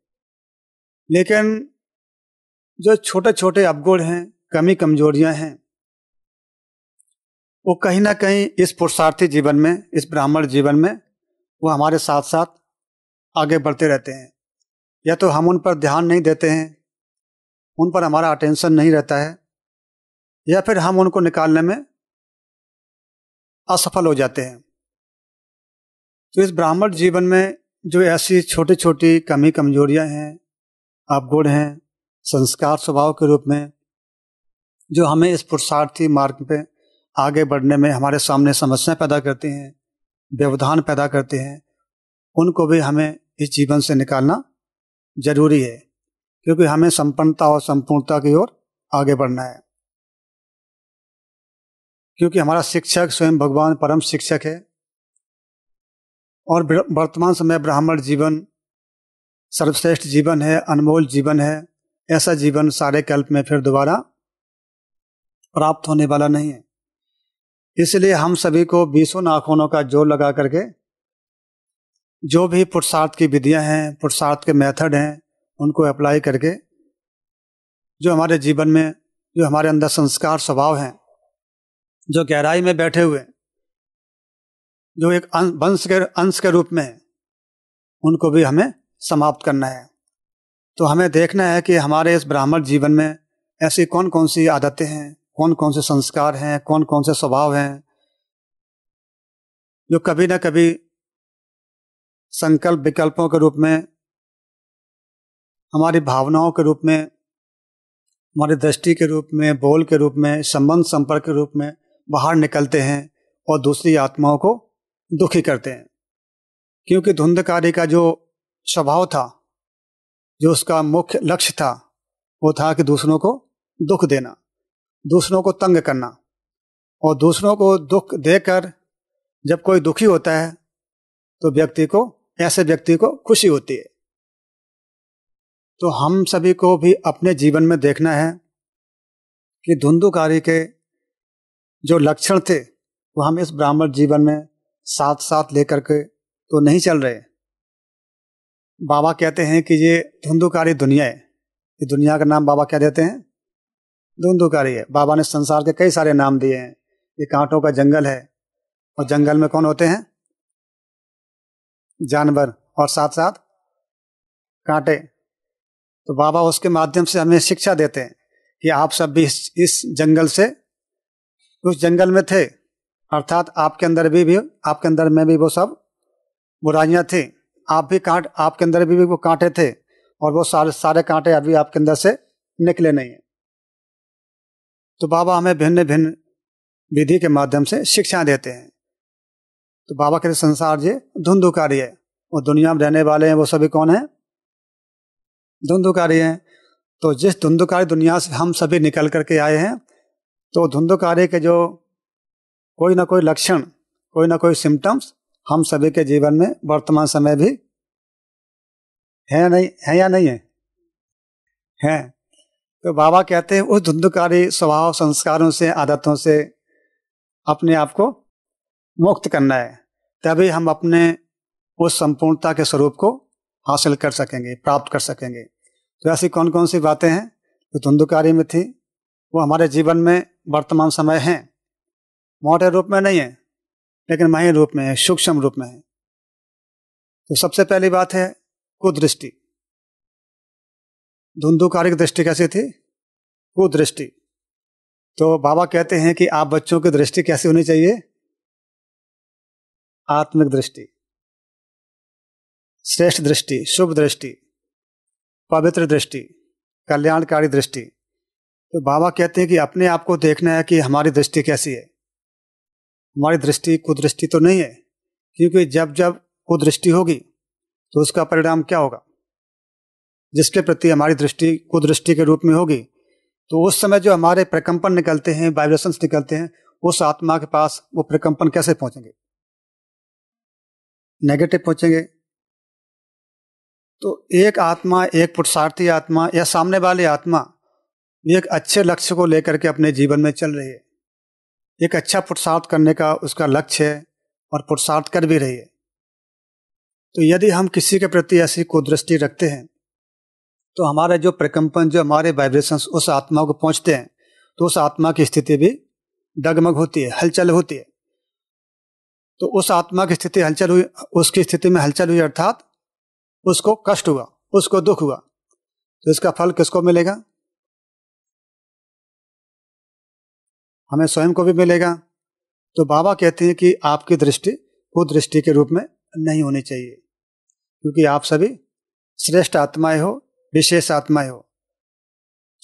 A: लेकिन जो छोटे छोटे अवगुण हैं कमी कमजोरियां हैं वो कहीं ना कहीं इस पुरुषार्थी जीवन में इस ब्राह्मण जीवन में वो हमारे साथ साथ आगे बढ़ते रहते हैं या तो हम उन पर ध्यान नहीं देते हैं उन पर हमारा अटेंशन नहीं रहता है या फिर हम उनको निकालने में असफल हो जाते हैं तो इस ब्राह्मण जीवन में जो ऐसी छोटी छोटी कमी कमजोरियां हैं अवगुण हैं संस्कार स्वभाव के रूप में जो हमें इस पुरुषार्थी मार्ग पे आगे बढ़ने में हमारे सामने समस्याएं पैदा करती हैं व्यवधान पैदा करते हैं उनको भी हमें इस जीवन से निकालना जरूरी है क्योंकि हमें संपन्नता और संपूर्णता की ओर आगे बढ़ना है क्योंकि हमारा शिक्षक स्वयं भगवान परम शिक्षक है और वर्तमान समय ब्राह्मण जीवन सर्वश्रेष्ठ जीवन है अनमोल जीवन है ऐसा जीवन सारे कल्प में फिर दोबारा प्राप्त होने वाला नहीं है इसलिए हम सभी को बीसों नाखूनों का जोर लगा करके जो भी पुरुषार्थ की विधियां हैं पुरुषार्थ के मेथड हैं उनको अप्लाई करके जो हमारे जीवन में जो हमारे अंदर संस्कार स्वभाव हैं जो गहराई में बैठे हुए जो एक वंश के अंश के रूप में है उनको भी हमें समाप्त करना है तो हमें देखना है कि हमारे इस ब्राह्मण जीवन में ऐसी कौन कौन सी आदतें हैं कौन कौन से संस्कार हैं कौन कौन से स्वभाव हैं जो कभी ना कभी संकल्प विकल्पों के रूप में हमारी भावनाओं के रूप में हमारी दृष्टि के रूप में बोल के रूप में संबंध संपर्क के रूप में बाहर निकलते हैं और दूसरी आत्माओं को दुखी करते हैं क्योंकि धुंधकारी का जो स्वभाव था जो उसका मुख्य लक्ष्य था वो था कि दूसरों को दुख देना दूसरों को तंग करना और दूसरों को दुख देकर जब कोई दुखी होता है तो व्यक्ति को ऐसे व्यक्ति को खुशी होती है तो हम सभी को भी अपने जीवन में देखना है कि धुंधुकारी के जो लक्षण थे वो हम इस ब्राह्मण जीवन में साथ साथ लेकर के तो नहीं चल रहे बाबा कहते हैं कि ये धुंधुकारी दुनिया है ये दुनिया का नाम बाबा क्या देते हैं धुंधुकारी है बाबा ने संसार के कई सारे नाम दिए हैं ये कांटों का जंगल है और जंगल में कौन होते हैं जानवर और साथ साथ कांटे तो बाबा उसके माध्यम से हमें शिक्षा देते हैं कि आप सब भी इस, इस जंगल से उस जंगल में थे अर्थात आपके अंदर भी, भी आपके अंदर में भी वो सब बुराइयाँ थी आप भी कांट आपके अंदर भी, भी वो कांटे थे और वो सारे सारे कांटे अभी आपके अंदर से निकले नहीं हैं तो बाबा हमें भिन्न भिन्न विधि के माध्यम से शिक्षा देते हैं तो बाबा के संसार जी धुंधुकारी है और दुनिया में रहने वाले हैं वो सभी कौन हैं धुंधुकारी हैं तो जिस धुंधुकारी दुनिया से हम सभी निकल करके आए हैं तो धुंधुकारी के जो कोई ना कोई लक्षण कोई ना कोई सिम्टम्स हम सभी के जीवन में वर्तमान समय भी है या नहीं है या नहीं है है। तो बाबा कहते हैं उस धुंधकारी स्वभाव संस्कारों से आदतों से अपने आप को मुक्त करना है तभी हम अपने उस संपूर्णता के स्वरूप को हासिल कर सकेंगे प्राप्त कर सकेंगे तो ऐसी कौन कौन सी बातें हैं जो धुंधकारी में थी वो हमारे जीवन में वर्तमान समय हैं मोटे रूप में नहीं है लेकिन माह रूप में है सूक्ष्म रूप में है तो सबसे पहली बात है कुदृष्टि धुंधुकारिक दृष्टि कैसी थी कुदृष्टि तो बाबा कहते हैं कि आप बच्चों की दृष्टि कैसी होनी चाहिए आत्मिक दृष्टि श्रेष्ठ दृष्टि शुभ दृष्टि पवित्र दृष्टि कल्याणकारी दृष्टि तो बाबा कहते हैं कि अपने आप को देखना है कि हमारी दृष्टि कैसी है हमारी दृष्टि कुदृष्टि तो नहीं है क्योंकि जब जब कुदृष्टि होगी तो उसका परिणाम क्या होगा जिसके प्रति हमारी दृष्टि कुदृष्टि के रूप में होगी तो उस समय जो हमारे प्रकम्पन निकलते हैं वाइब्रेशंस निकलते हैं उस आत्मा के पास वो प्रकम्पन कैसे पहुंचेंगे नेगेटिव पहुंचेंगे तो एक आत्मा एक पुरुषार्थी आत्मा या सामने वाली आत्मा एक अच्छे लक्ष्य को लेकर के अपने जीवन में चल रही है एक अच्छा पुरुषार्थ करने का उसका लक्ष्य है और पुरुषार्थ कर भी रही है तो यदि हम किसी के प्रति ऐसी कुदृष्टि रखते हैं तो हमारे जो प्रकम्पन जो हमारे वाइब्रेशंस उस आत्मा को पहुंचते हैं तो उस आत्मा की स्थिति भी डगमग होती है हलचल होती है तो उस आत्मा की स्थिति हलचल हुई उसकी स्थिति में हलचल हुई अर्थात उसको कष्ट हुआ उसको दुख हुआ तो इसका फल किसको मिलेगा हमें स्वयं को भी मिलेगा तो बाबा कहते हैं कि आपकी दृष्टि कुदृष्टि के रूप में नहीं होनी चाहिए क्योंकि आप सभी श्रेष्ठ आत्माएं हो विशेष आत्माएं हो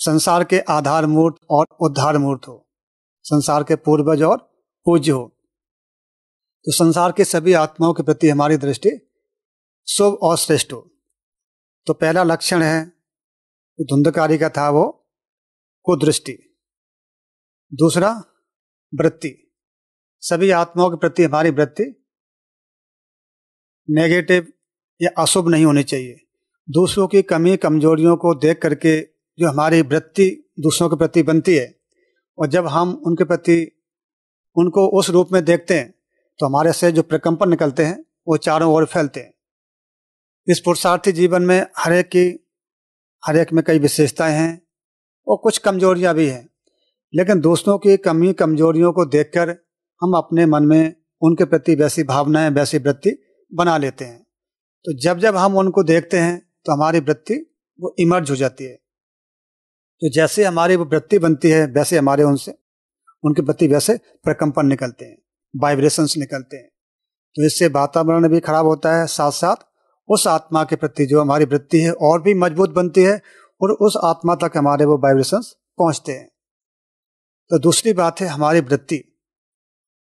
A: संसार के आधार मूर्त और उद्धार मूर्त हो संसार के पूर्वज और पूज्य हो तो संसार के सभी आत्माओं के प्रति हमारी दृष्टि शुभ और श्रेष्ठ हो तो पहला लक्षण है धुंधकारी का था वो कुदृष्टि दूसरा वृत्ति सभी आत्माओं के प्रति हमारी वृत्ति नेगेटिव या अशुभ नहीं होनी चाहिए दूसरों की कमी कमजोरियों को देख करके जो हमारी वृत्ति दूसरों के प्रति बनती है और जब हम उनके प्रति उनको उस रूप में देखते हैं तो हमारे से जो प्रकम्पन निकलते हैं वो चारों ओर फैलते हैं इस पुरुषार्थी जीवन में हरेक की हरेक में कई विशेषताएं हैं और कुछ कमजोरियां भी हैं लेकिन दोस्तों की कमी कमजोरियों को देखकर हम अपने मन में उनके प्रति वैसी भावनाएं वैसी वृत्ति बना लेते हैं तो जब जब हम उनको देखते हैं तो हमारी वृत्ति वो इमर्ज हो जाती है तो जैसे हमारी वो वृत्ति बनती है वैसे हमारे उनसे उनके प्रति वैसे प्रकम्पन निकलते हैं वाइब्रेशंस निकलते हैं तो इससे वातावरण भी खराब होता है साथ साथ उस आत्मा के प्रति जो हमारी वृत्ति है और भी मजबूत बनती है और उस आत्मा तक हमारे वो वाइब्रेशंस पहुंचते हैं तो दूसरी बात है हमारी वृत्ति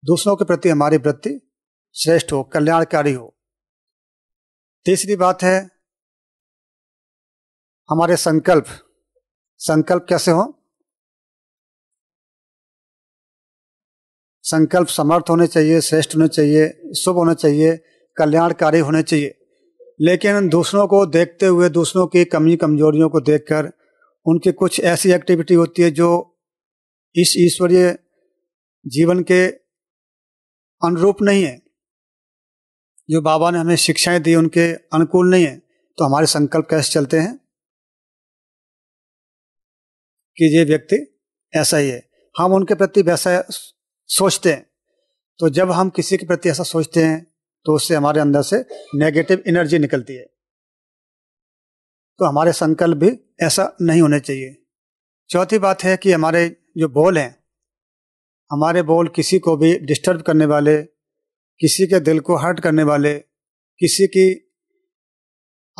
A: दूसरों के प्रति हमारी वृत्ति श्रेष्ठ हो कल्याणकारी हो तीसरी बात है हमारे संकल्प संकल्प कैसे हो संकल्प समर्थ होने चाहिए श्रेष्ठ होने चाहिए शुभ होने चाहिए कल्याणकारी होने चाहिए लेकिन दूसरों को देखते हुए दूसरों की कमी कमजोरियों को देखकर उनकी कुछ ऐसी एक्टिविटी होती है जो इस ईश्वरीय जीवन के अनुरूप नहीं है जो बाबा ने हमें शिक्षाएं दी उनके अनुकूल नहीं है तो हमारे संकल्प कैसे चलते हैं कि ये व्यक्ति ऐसा ही है हम उनके प्रति वैसा सोचते हैं तो जब हम किसी के प्रति ऐसा सोचते हैं तो उससे हमारे अंदर से नेगेटिव एनर्जी निकलती है तो हमारे संकल्प भी ऐसा नहीं होने चाहिए चौथी बात है कि हमारे जो बोल हैं हमारे बोल किसी को भी डिस्टर्ब करने वाले किसी के दिल को हर्ट करने वाले किसी की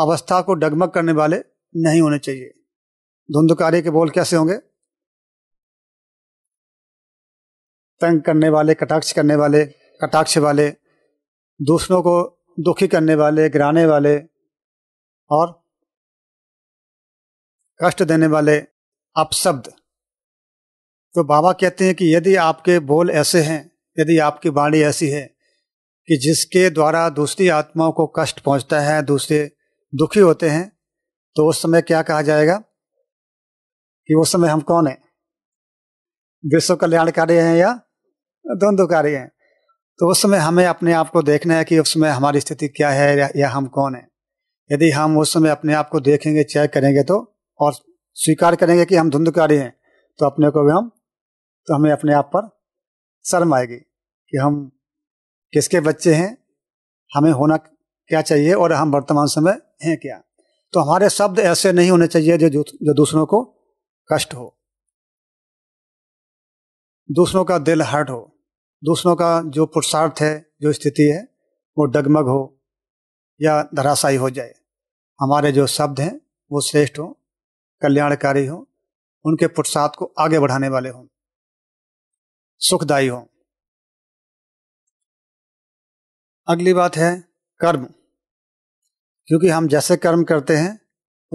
A: अवस्था को डगमग करने वाले नहीं होने चाहिए धुंधकारी के बोल कैसे होंगे तंग करने वाले कटाक्ष करने वाले कटाक्ष वाले दूसरों को दुखी करने वाले गिराने वाले और कष्ट देने वाले अपशब्द तो बाबा कहते हैं कि यदि आपके बोल ऐसे हैं यदि आपकी वाणी ऐसी है कि जिसके द्वारा दूसरी आत्माओं को कष्ट पहुंचता है दूसरे दुखी होते हैं तो उस समय क्या कहा जाएगा कि उस समय हम कौन है विश्व कल्याणकारी हैं या द्वंद्वकारी हैं तो उस समय हमें अपने आप को देखना है कि उस समय हमारी स्थिति क्या है या हम कौन है यदि हम उस समय अपने आप को देखेंगे चेक करेंगे तो और स्वीकार करेंगे कि हम धुंधकारी हैं तो अपने को भी हम तो हमें अपने आप पर शर्म आएगी कि हम किसके बच्चे हैं हमें होना क्या चाहिए और हम वर्तमान समय हैं क्या तो हमारे शब्द ऐसे नहीं होने चाहिए जो जो दूसरों को कष्ट हो दूसरों का दिल हर्ट हो दूसरों का जो पुरुषार्थ है जो स्थिति है वो डगमग हो या धराशायी हो जाए हमारे जो शब्द हैं वो श्रेष्ठ हों कल्याणकारी हों उनके पुरुषार्थ को आगे बढ़ाने वाले हों सुखदायी हो अगली बात है कर्म क्योंकि हम जैसे कर्म करते हैं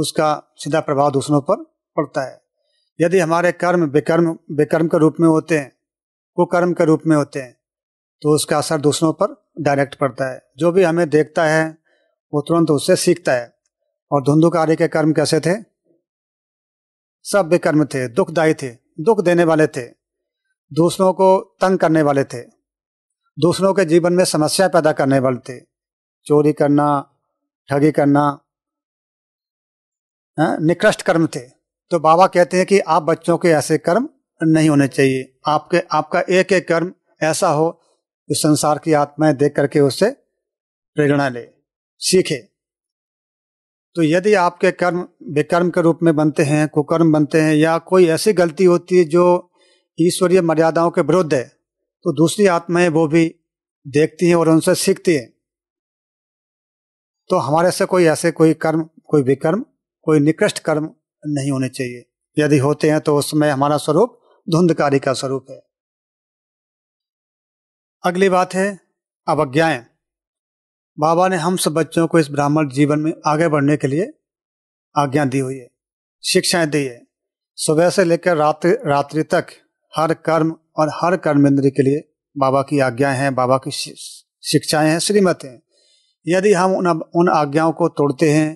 A: उसका सीधा प्रभाव दूसरों पर पड़ता है यदि हमारे कर्म बेकर्म बेकर्म के रूप में होते हैं कुकर्म के रूप में होते हैं तो उसका असर दूसरों पर डायरेक्ट पड़ता है जो भी हमें देखता है वो तुरंत उससे सीखता है और धुंधुकारी के कर्म कैसे थे सब बेकर्म थे दुखदायी थे दुख देने वाले थे दूसरों को तंग करने वाले थे दूसरों के जीवन में समस्या पैदा करने वाले थे चोरी करना ठगी करना हाँ, निकृष्ट कर्म थे तो बाबा कहते हैं कि आप बच्चों के ऐसे कर्म नहीं होने चाहिए आपके आपका एक एक कर्म ऐसा हो जो संसार की आत्माएं देख करके उससे प्रेरणा ले सीखे तो यदि आपके कर्म विकर्म के रूप में बनते हैं कुकर्म बनते हैं या कोई ऐसी गलती होती है जो ईश्वरीय मर्यादाओं के विरुद्ध है तो दूसरी आत्माएं वो भी देखती हैं और उनसे सीखती हैं तो हमारे से कोई ऐसे कोई कर्म कोई विकर्म कोई निकृष्ट कर्म नहीं होने चाहिए यदि होते हैं तो उसमें हमारा स्वरूप धुंधकारी का स्वरूप है अगली बात है अवज्ञाएं बाबा ने हम सब बच्चों को इस ब्राह्मण जीवन में आगे बढ़ने के लिए आज्ञा दी हुई है शिक्षाएं दी है सुबह से लेकर रात्रि रात्रि तक हर कर्म और हर कर्मेंद्र के लिए बाबा की आज्ञाएं हैं बाबा की शिक्षाएं हैं श्रीमत हैं यदि हम उन उन आज्ञाओं को तोड़ते हैं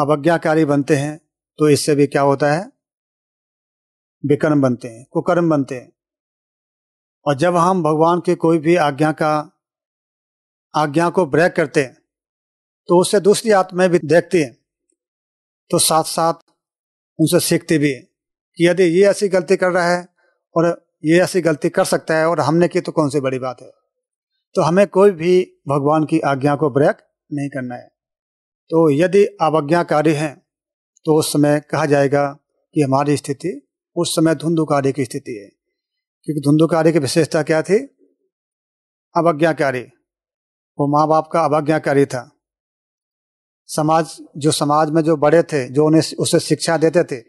A: अवज्ञाकारी बनते हैं तो इससे भी क्या होता है विकर्म बनते हैं कुकर्म बनते हैं और जब हम भगवान की कोई भी आज्ञा का आज्ञा को ब्रेक करते हैं तो उससे दूसरी आत्माएं भी देखती हैं तो साथ साथ उनसे सीखते भी हैं कि यदि ये ऐसी गलती कर रहा है और ये ऐसी गलती कर सकता है और हमने की तो कौन सी बड़ी बात है तो हमें कोई भी भगवान की आज्ञा को ब्रेक नहीं करना है तो यदि अवज्ञाकारी हैं तो उस समय कहा जाएगा कि हमारी स्थिति उस समय धुंधुकारी की स्थिति है क्योंकि धुंधुकारी की विशेषता क्या थी अवज्ञाकारी वो माँ बाप का अवज्ञाकारी था समाज जो समाज में जो बड़े थे जो उन्हें उसे शिक्षा देते थे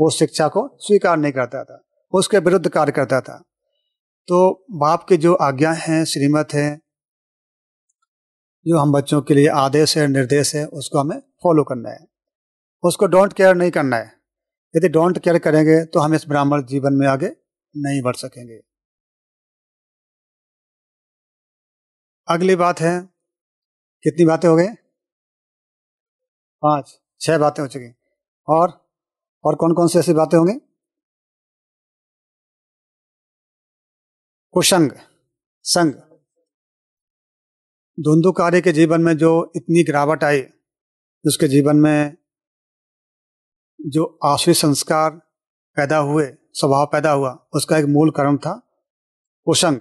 A: वो शिक्षा को स्वीकार नहीं करता था उसके विरुद्ध कार्य करता था तो बाप के जो आज्ञा हैं श्रीमत है जो हम बच्चों के लिए आदेश है निर्देश है उसको हमें फॉलो करना है उसको डोंट केयर नहीं करना है यदि डोंट केयर करेंगे तो हम इस ब्राह्मण जीवन में आगे नहीं बढ़ सकेंगे अगली बात है कितनी बातें हो गई पांच छह बातें हो चुकी और और कौन कौन सी ऐसी बातें होंगी कुशंग संग कार्य के जीवन में जो इतनी गिरावट आई उसके जीवन में जो आश्वी संस्कार पैदा हुए स्वभाव पैदा हुआ उसका एक मूल कर्म था कुसंग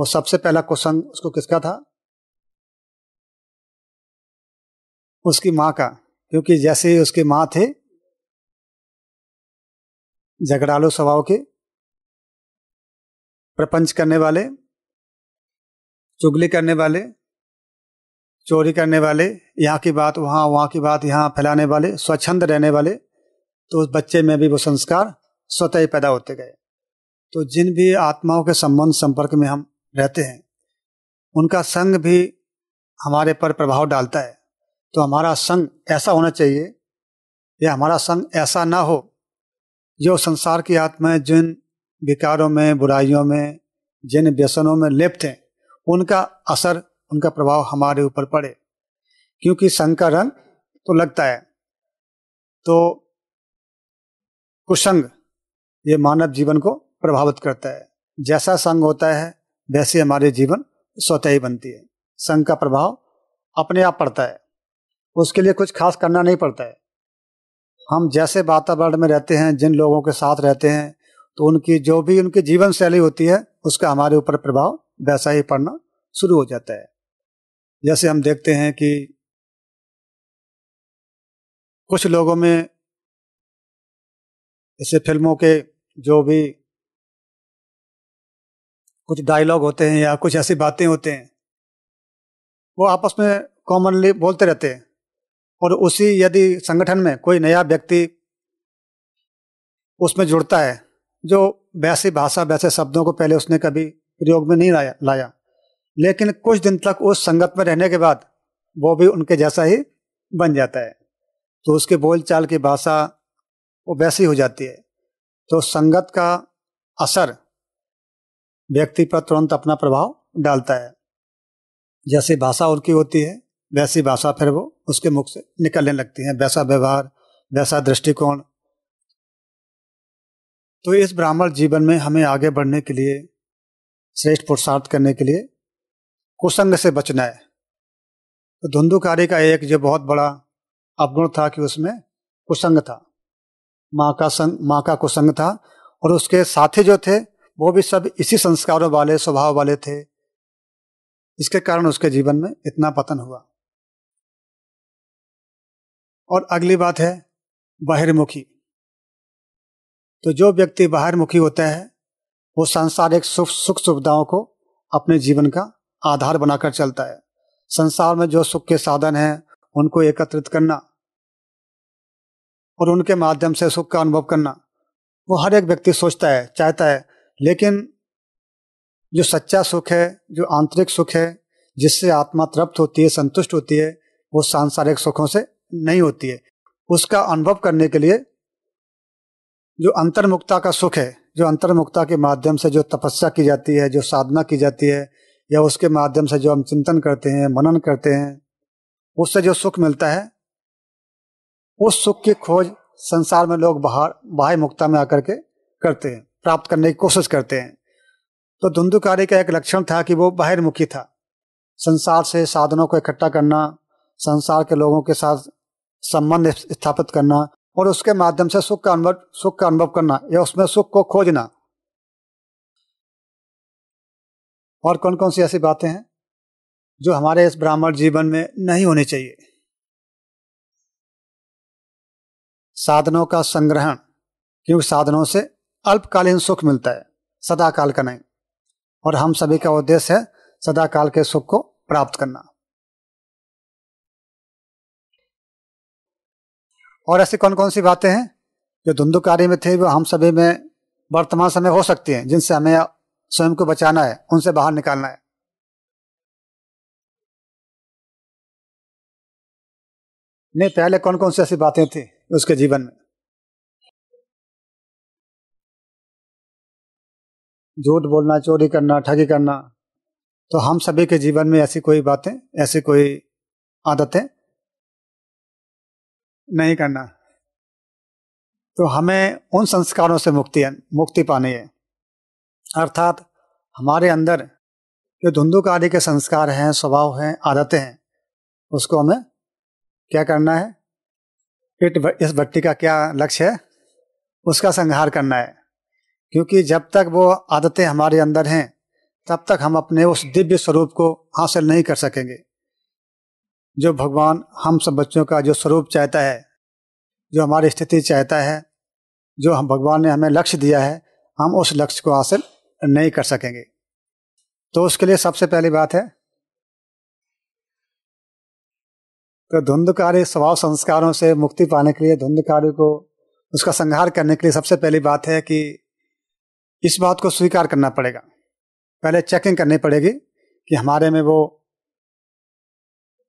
A: और सबसे पहला कुसंग उसको किसका था उसकी माँ का क्योंकि जैसे ही उसकी माँ थे झगड़ालो स्वभाव के प्रपंच करने वाले चुगली करने वाले चोरी करने वाले यहाँ की बात वहाँ वहाँ की बात यहाँ फैलाने वाले स्वच्छंद रहने वाले तो उस बच्चे में भी वो संस्कार स्वतः ही पैदा होते गए तो जिन भी आत्माओं के संबंध संपर्क में हम रहते हैं उनका संग भी हमारे पर प्रभाव डालता है तो हमारा संग ऐसा होना चाहिए या हमारा संग ऐसा ना हो जो संसार की आत्माएं जिन विकारों में बुराइयों में जिन व्यसनों में लिप्त हैं उनका असर उनका प्रभाव हमारे ऊपर पड़े क्योंकि संघ का रंग तो लगता है तो कुसंग ये मानव जीवन को प्रभावित करता है जैसा संग होता है वैसे हमारे जीवन स्वतः ही बनती है संघ का प्रभाव अपने आप पड़ता है उसके लिए कुछ खास करना नहीं पड़ता है हम जैसे वातावरण में रहते हैं जिन लोगों के साथ रहते हैं तो उनकी जो भी उनकी जीवन शैली होती है उसका हमारे ऊपर प्रभाव वैसा ही पड़ना शुरू हो जाता है जैसे हम देखते हैं कि कुछ लोगों में जैसे फिल्मों के जो भी कुछ डायलॉग होते हैं या कुछ ऐसी बातें होते हैं वो आपस में कॉमनली बोलते रहते हैं और उसी यदि संगठन में कोई नया व्यक्ति उसमें जुड़ता है जो वैसी भाषा वैसे शब्दों को पहले उसने कभी प्रयोग में नहीं लाया लाया लेकिन कुछ दिन तक उस संगत में रहने के बाद वो भी उनके जैसा ही बन जाता है तो उसके बोलचाल की भाषा वो वैसी हो जाती है तो संगत का असर व्यक्ति पर तुरंत अपना प्रभाव डालता है जैसे भाषा उनकी होती है वैसी भाषा फिर वो उसके मुख से निकलने लगती है वैसा व्यवहार वैसा दृष्टिकोण तो इस ब्राह्मण जीवन में हमें आगे बढ़ने के लिए श्रेष्ठ पुरुषार्थ करने के लिए कुसंग से बचना है तो धुंधुकारी का एक जो बहुत बड़ा अवगुण था कि उसमें कुसंग था माँ का संग माँ का कुसंग था और उसके साथी जो थे वो भी सब इसी संस्कारों वाले स्वभाव वाले थे इसके कारण उसके जीवन में इतना पतन हुआ और अगली बात है बहिर्मुखी तो जो व्यक्ति मुखी होता है वो सांसारिक सुख सुख सुविधाओं को अपने जीवन का आधार बनाकर चलता है संसार में जो सुख के साधन हैं उनको एकत्रित करना और उनके माध्यम से सुख का अनुभव करना वो हर एक व्यक्ति सोचता है चाहता है लेकिन जो सच्चा सुख है जो आंतरिक सुख है जिससे आत्मा तृप्त होती है संतुष्ट होती है वो सांसारिक सुखों से नहीं होती है उसका अनुभव करने के लिए जो अंतर्मुक्ता का सुख है जो अंतर्मुक्ता के माध्यम से जो तपस्या की जाती है जो साधना की जाती है या उसके माध्यम से जो हम चिंतन करते हैं मनन करते हैं उससे जो सुख मिलता है उस सुख की खोज संसार में लोग बाहर बाह्य मुक्ता में आकर के करते हैं प्राप्त करने की कोशिश करते हैं तो धुंधुकारी का एक लक्षण था कि वो मुखी था संसार से साधनों को इकट्ठा करना संसार के लोगों के साथ संबंध स्थापित करना और उसके माध्यम से सुख का अनुभव सुख का अनुभव करना या उसमें सुख को खोजना और कौन कौन सी ऐसी बातें हैं जो हमारे इस ब्राह्मण जीवन में नहीं होनी चाहिए साधनों का संग्रहण क्योंकि साधनों से अल्पकालीन सुख मिलता है सदाकाल का नहीं और हम सभी का उद्देश्य है सदाकाल के सुख को प्राप्त करना और ऐसी कौन कौन सी बातें हैं जो धुंधुकारी में थे वो हम सभी में वर्तमान समय हो सकती हैं जिनसे हमें स्वयं को बचाना है उनसे बाहर निकालना है नहीं पहले कौन कौन सी ऐसी बातें थी उसके जीवन में झूठ बोलना चोरी करना ठगी करना तो हम सभी के जीवन में ऐसी कोई बातें ऐसी कोई आदतें नहीं करना तो हमें उन संस्कारों से मुक्ति मुक्ति पानी है अर्थात हमारे अंदर जो धुंधुकारी के संस्कार हैं स्वभाव हैं आदतें हैं उसको हमें क्या करना है इस भट्टी का क्या लक्ष्य है उसका संहार करना है क्योंकि जब तक वो आदतें हमारे अंदर हैं तब तक हम अपने उस दिव्य स्वरूप को हासिल नहीं कर सकेंगे जो भगवान हम सब बच्चों का जो स्वरूप चाहता है जो हमारी स्थिति चाहता है जो हम भगवान ने हमें लक्ष्य दिया है हम उस लक्ष्य को हासिल नहीं कर सकेंगे तो उसके लिए सबसे पहली बात है तो धुंधकारी स्वभाव संस्कारों से मुक्ति पाने के लिए धुंधकारी को उसका संहार करने के लिए सबसे पहली बात है कि इस बात को स्वीकार करना पड़ेगा पहले चेकिंग करनी पड़ेगी कि हमारे में वो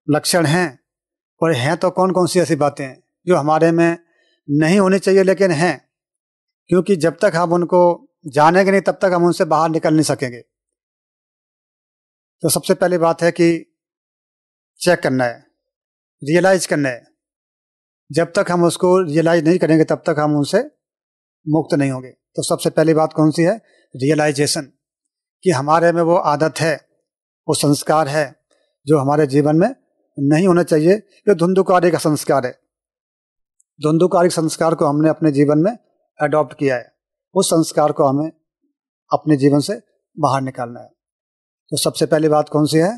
A: लक्षण हैं और हैं तो कौन कौन सी ऐसी बातें हैं जो हमारे में नहीं होनी चाहिए लेकिन हैं क्योंकि जब तक हम उनको जानेंगे नहीं तब तक हम उनसे बाहर निकल नहीं सकेंगे तो सबसे पहली बात है कि चेक करना है रियलाइज करना है जब तक हम उसको रियलाइज नहीं करेंगे तब तक हम उनसे मुक्त नहीं होंगे तो सबसे पहली बात कौन सी है रियलाइजेशन कि हमारे में वो आदत है वो संस्कार है जो हमारे जीवन में नहीं होना चाहिए ये धुंधुकारी का संस्कार है धुंधुकारी संस्कार को हमने अपने जीवन में अडॉप्ट किया है उस संस्कार को हमें अपने जीवन से बाहर निकालना है तो सबसे पहली बात कौन सी है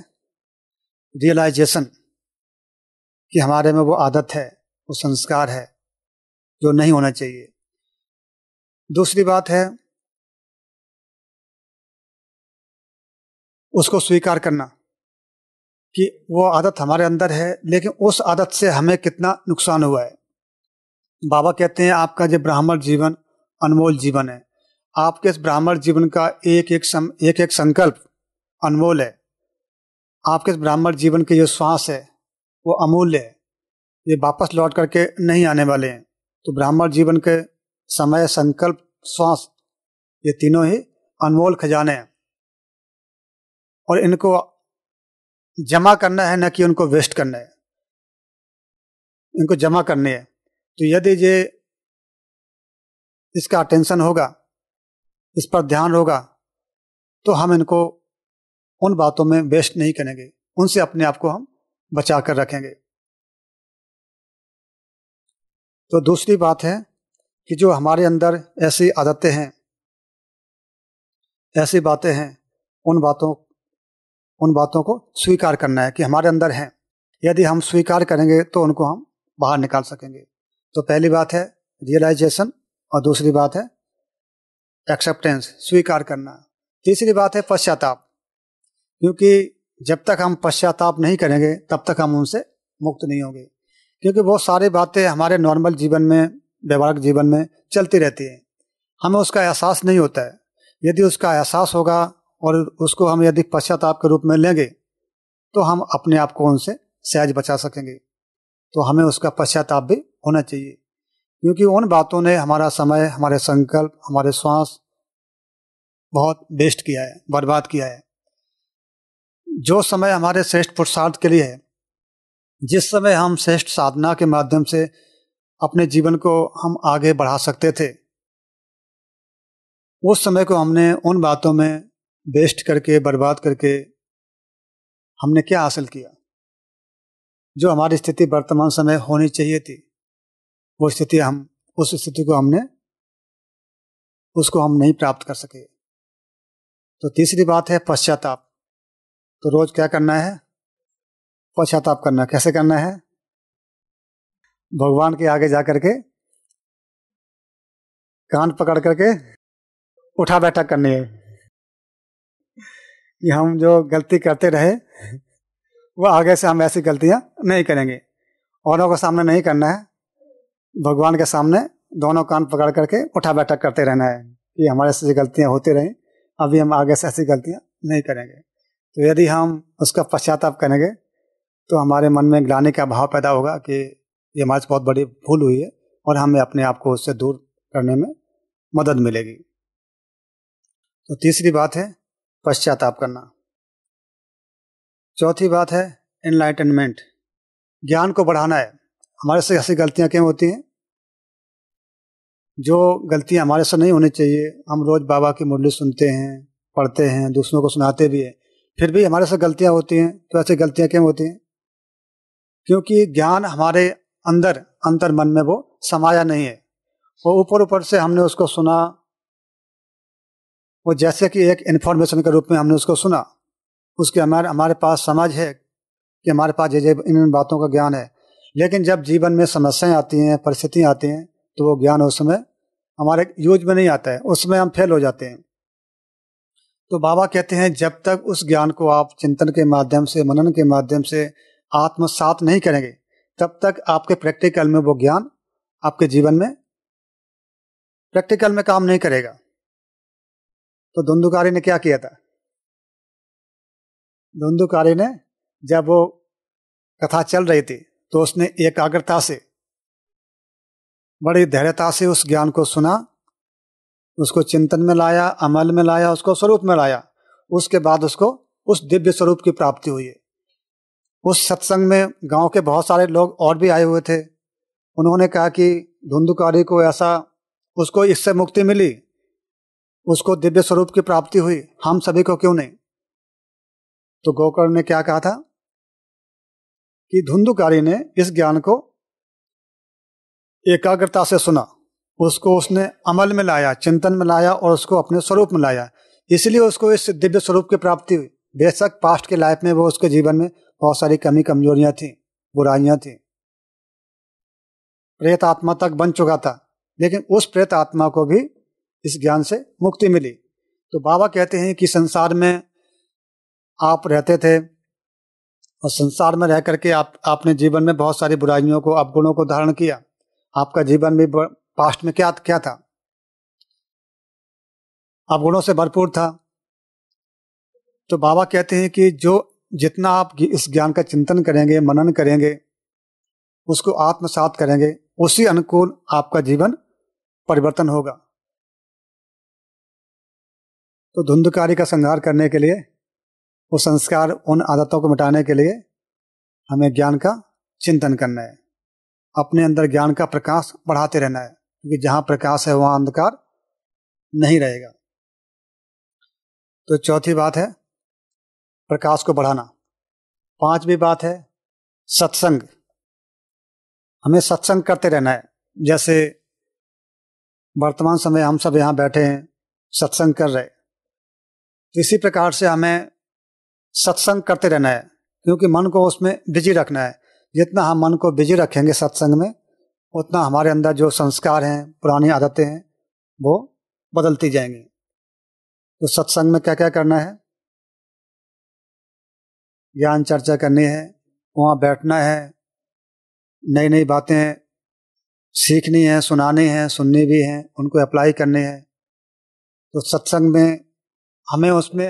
A: रियलाइजेशन कि हमारे में वो आदत है वो संस्कार है जो नहीं होना चाहिए दूसरी बात है उसको स्वीकार करना कि वो आदत हमारे अंदर है लेकिन उस आदत से हमें कितना नुकसान हुआ है बाबा कहते हैं आपका जो ब्राह्मण जीवन अनमोल जीवन है आपके इस ब्राह्मण जीवन का एक एक सम एक एक संकल्प अनमोल है आपके इस ब्राह्मण जीवन के जो श्वास है वो अमूल्य है ये वापस लौट करके नहीं आने वाले हैं तो ब्राह्मण जीवन के समय संकल्प श्वास ये तीनों ही अनमोल खजाने हैं और इनको जमा करना है ना कि उनको वेस्ट करना है इनको जमा करने है तो यदि ये इसका अटेंशन होगा इस पर ध्यान होगा तो हम इनको उन बातों में वेस्ट नहीं करेंगे उनसे अपने आप को हम बचा कर रखेंगे तो दूसरी बात है कि जो हमारे अंदर ऐसी आदतें हैं ऐसी बातें हैं उन बातों उन बातों को स्वीकार करना है कि हमारे अंदर हैं यदि हम स्वीकार करेंगे तो उनको हम बाहर निकाल सकेंगे तो पहली बात है रियलाइजेशन और दूसरी बात है एक्सेप्टेंस स्वीकार करना तीसरी बात है पश्चाताप क्योंकि जब तक हम पश्चाताप नहीं करेंगे तब तक हम उनसे मुक्त नहीं होंगे क्योंकि बहुत सारी बातें हमारे नॉर्मल जीवन में व्यवहारिक जीवन में चलती रहती हैं हमें उसका एहसास नहीं होता है यदि उसका एहसास होगा और उसको हम यदि पश्चाताप के रूप में लेंगे तो हम अपने आप को उनसे सहज बचा सकेंगे तो हमें उसका पश्चाताप भी होना चाहिए क्योंकि उन बातों ने हमारा समय हमारे संकल्प हमारे श्वास बहुत वेस्ट किया है बर्बाद किया है जो समय हमारे श्रेष्ठ पुरुषार्थ के लिए है जिस समय हम श्रेष्ठ साधना के माध्यम से अपने जीवन को हम आगे बढ़ा सकते थे उस समय को हमने उन बातों में वेस्ट करके बर्बाद करके हमने क्या हासिल किया जो हमारी स्थिति वर्तमान समय होनी चाहिए थी वो स्थिति हम उस स्थिति को हमने उसको हम नहीं प्राप्त कर सके तो तीसरी बात है पश्चाताप तो रोज क्या करना है पश्चाताप करना कैसे करना है भगवान के आगे जा करके कान पकड़ करके उठा बैठा करनी है कि हम जो गलती करते रहे वो आगे से हम ऐसी गलतियाँ नहीं करेंगे औरों के सामने नहीं करना है भगवान के सामने दोनों कान पकड़ करके उठा बैठक करते रहना है कि हमारे से गलतियाँ होती रहें अभी हम आगे से ऐसी गलतियाँ नहीं करेंगे तो यदि हम उसका पश्चाताप करेंगे तो हमारे मन में ग्लानी का भाव पैदा होगा कि ये हमारे बहुत बड़ी भूल हुई है और हमें अपने आप को उससे दूर करने में मदद मिलेगी तो तीसरी बात है पश्चाताप करना चौथी बात है इनलाइटनमेंट ज्ञान को बढ़ाना है हमारे से ऐसी गलतियां क्यों होती हैं जो गलतियां हमारे से नहीं होनी चाहिए हम रोज़ बाबा की मुरली सुनते हैं पढ़ते हैं दूसरों को सुनाते भी हैं फिर भी हमारे से गलतियां होती हैं तो ऐसी गलतियां क्यों होती हैं क्योंकि ज्ञान हमारे अंदर अंतर मन में वो समाया नहीं है वो ऊपर ऊपर से हमने उसको सुना वो जैसे कि एक इन्फॉर्मेशन के रूप में हमने उसको सुना उसके हमारे हमारे पास समझ है कि हमारे पास ये जे इन बातों का ज्ञान है लेकिन जब जीवन में समस्याएं आती हैं परिस्थितियाँ आती हैं तो वो ज्ञान उस समय हमारे यूज में नहीं आता है उसमें हम फेल हो जाते हैं तो बाबा कहते हैं जब तक उस ज्ञान को आप चिंतन के माध्यम से मनन के माध्यम से आत्मसात नहीं करेंगे तब तक आपके प्रैक्टिकल में वो ज्ञान आपके जीवन में प्रैक्टिकल में काम नहीं करेगा तो धुंधुकारी ने क्या किया था धुंधुकारी ने जब वो कथा चल रही थी तो उसने एकाग्रता से बड़ी धैर्यता से उस ज्ञान को सुना उसको चिंतन में लाया अमल में लाया उसको स्वरूप में लाया उसके बाद उसको उस दिव्य स्वरूप की प्राप्ति हुई है उस सत्संग में गांव के बहुत सारे लोग और भी आए हुए थे उन्होंने कहा कि धुंधुकारी को ऐसा उसको इससे मुक्ति मिली उसको दिव्य स्वरूप की प्राप्ति हुई हम सभी को क्यों नहीं तो गोकर्ण ने क्या कहा था कि धुंधुकारी ने इस ज्ञान को एकाग्रता से सुना उसको उसने अमल में लाया चिंतन में लाया और उसको अपने स्वरूप में लाया इसलिए उसको इस दिव्य स्वरूप की प्राप्ति हुई बेशक पास्ट के लाइफ में वो उसके जीवन में बहुत सारी कमी कमजोरियां थी बुराइयां थी प्रेत आत्मा तक बन चुका था लेकिन उस प्रेत आत्मा को भी इस ज्ञान से मुक्ति मिली तो बाबा कहते हैं कि संसार में आप रहते थे और संसार में रह करके आप आपने जीवन में बहुत सारी बुराइयों को अवगुणों को धारण किया आपका जीवन भी पास्ट में क्या क्या था अवगुणों से भरपूर था तो बाबा कहते हैं कि जो जितना आप इस ज्ञान का चिंतन करेंगे मनन करेंगे उसको आत्मसात करेंगे उसी अनुकूल आपका जीवन परिवर्तन होगा तो धुंधकारी का संहार करने के लिए वो संस्कार उन आदतों को मिटाने के लिए हमें ज्ञान का चिंतन करना है अपने अंदर ज्ञान का प्रकाश बढ़ाते रहना है क्योंकि जहाँ प्रकाश है वहाँ अंधकार नहीं रहेगा तो चौथी बात है प्रकाश को बढ़ाना पांचवी बात है सत्संग हमें सत्संग करते रहना है जैसे वर्तमान समय हम सब यहाँ बैठे हैं सत्संग कर रहे तो इसी प्रकार से हमें सत्संग करते रहना है क्योंकि मन को उसमें बिजी रखना है जितना हम मन को बिजी रखेंगे सत्संग में उतना हमारे अंदर जो संस्कार हैं पुरानी आदतें हैं वो बदलती जाएंगी तो सत्संग में क्या क्या करना है ज्ञान चर्चा करनी है वहाँ बैठना है नई नई बातें सीखनी है सुनानी है सुननी भी हैं उनको अप्लाई करनी है तो सत्संग में हमें उसमें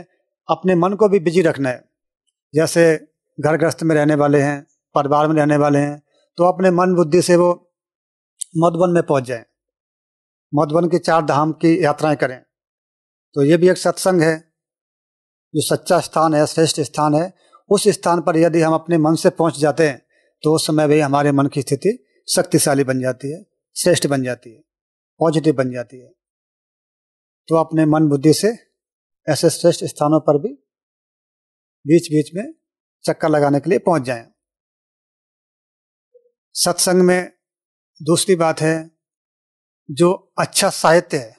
A: अपने मन को भी बिजी रखना है जैसे घर ग्रस्त में रहने वाले हैं परिवार में रहने वाले हैं तो अपने मन बुद्धि से वो मधुबन में पहुंच जाएं मधुबन के चार धाम की यात्राएं करें तो ये भी एक सत्संग है जो सच्चा स्थान है श्रेष्ठ स्थान है उस स्थान पर यदि हम अपने मन से पहुंच जाते हैं तो उस समय भी हमारे मन की स्थिति शक्तिशाली बन जाती है श्रेष्ठ बन जाती है पॉजिटिव बन जाती है तो अपने मन बुद्धि से ऐसे श्रेष्ठ स्थानों पर भी बीच बीच में चक्कर लगाने के लिए पहुंच जाएं। सत्संग में दूसरी बात है जो अच्छा साहित्य है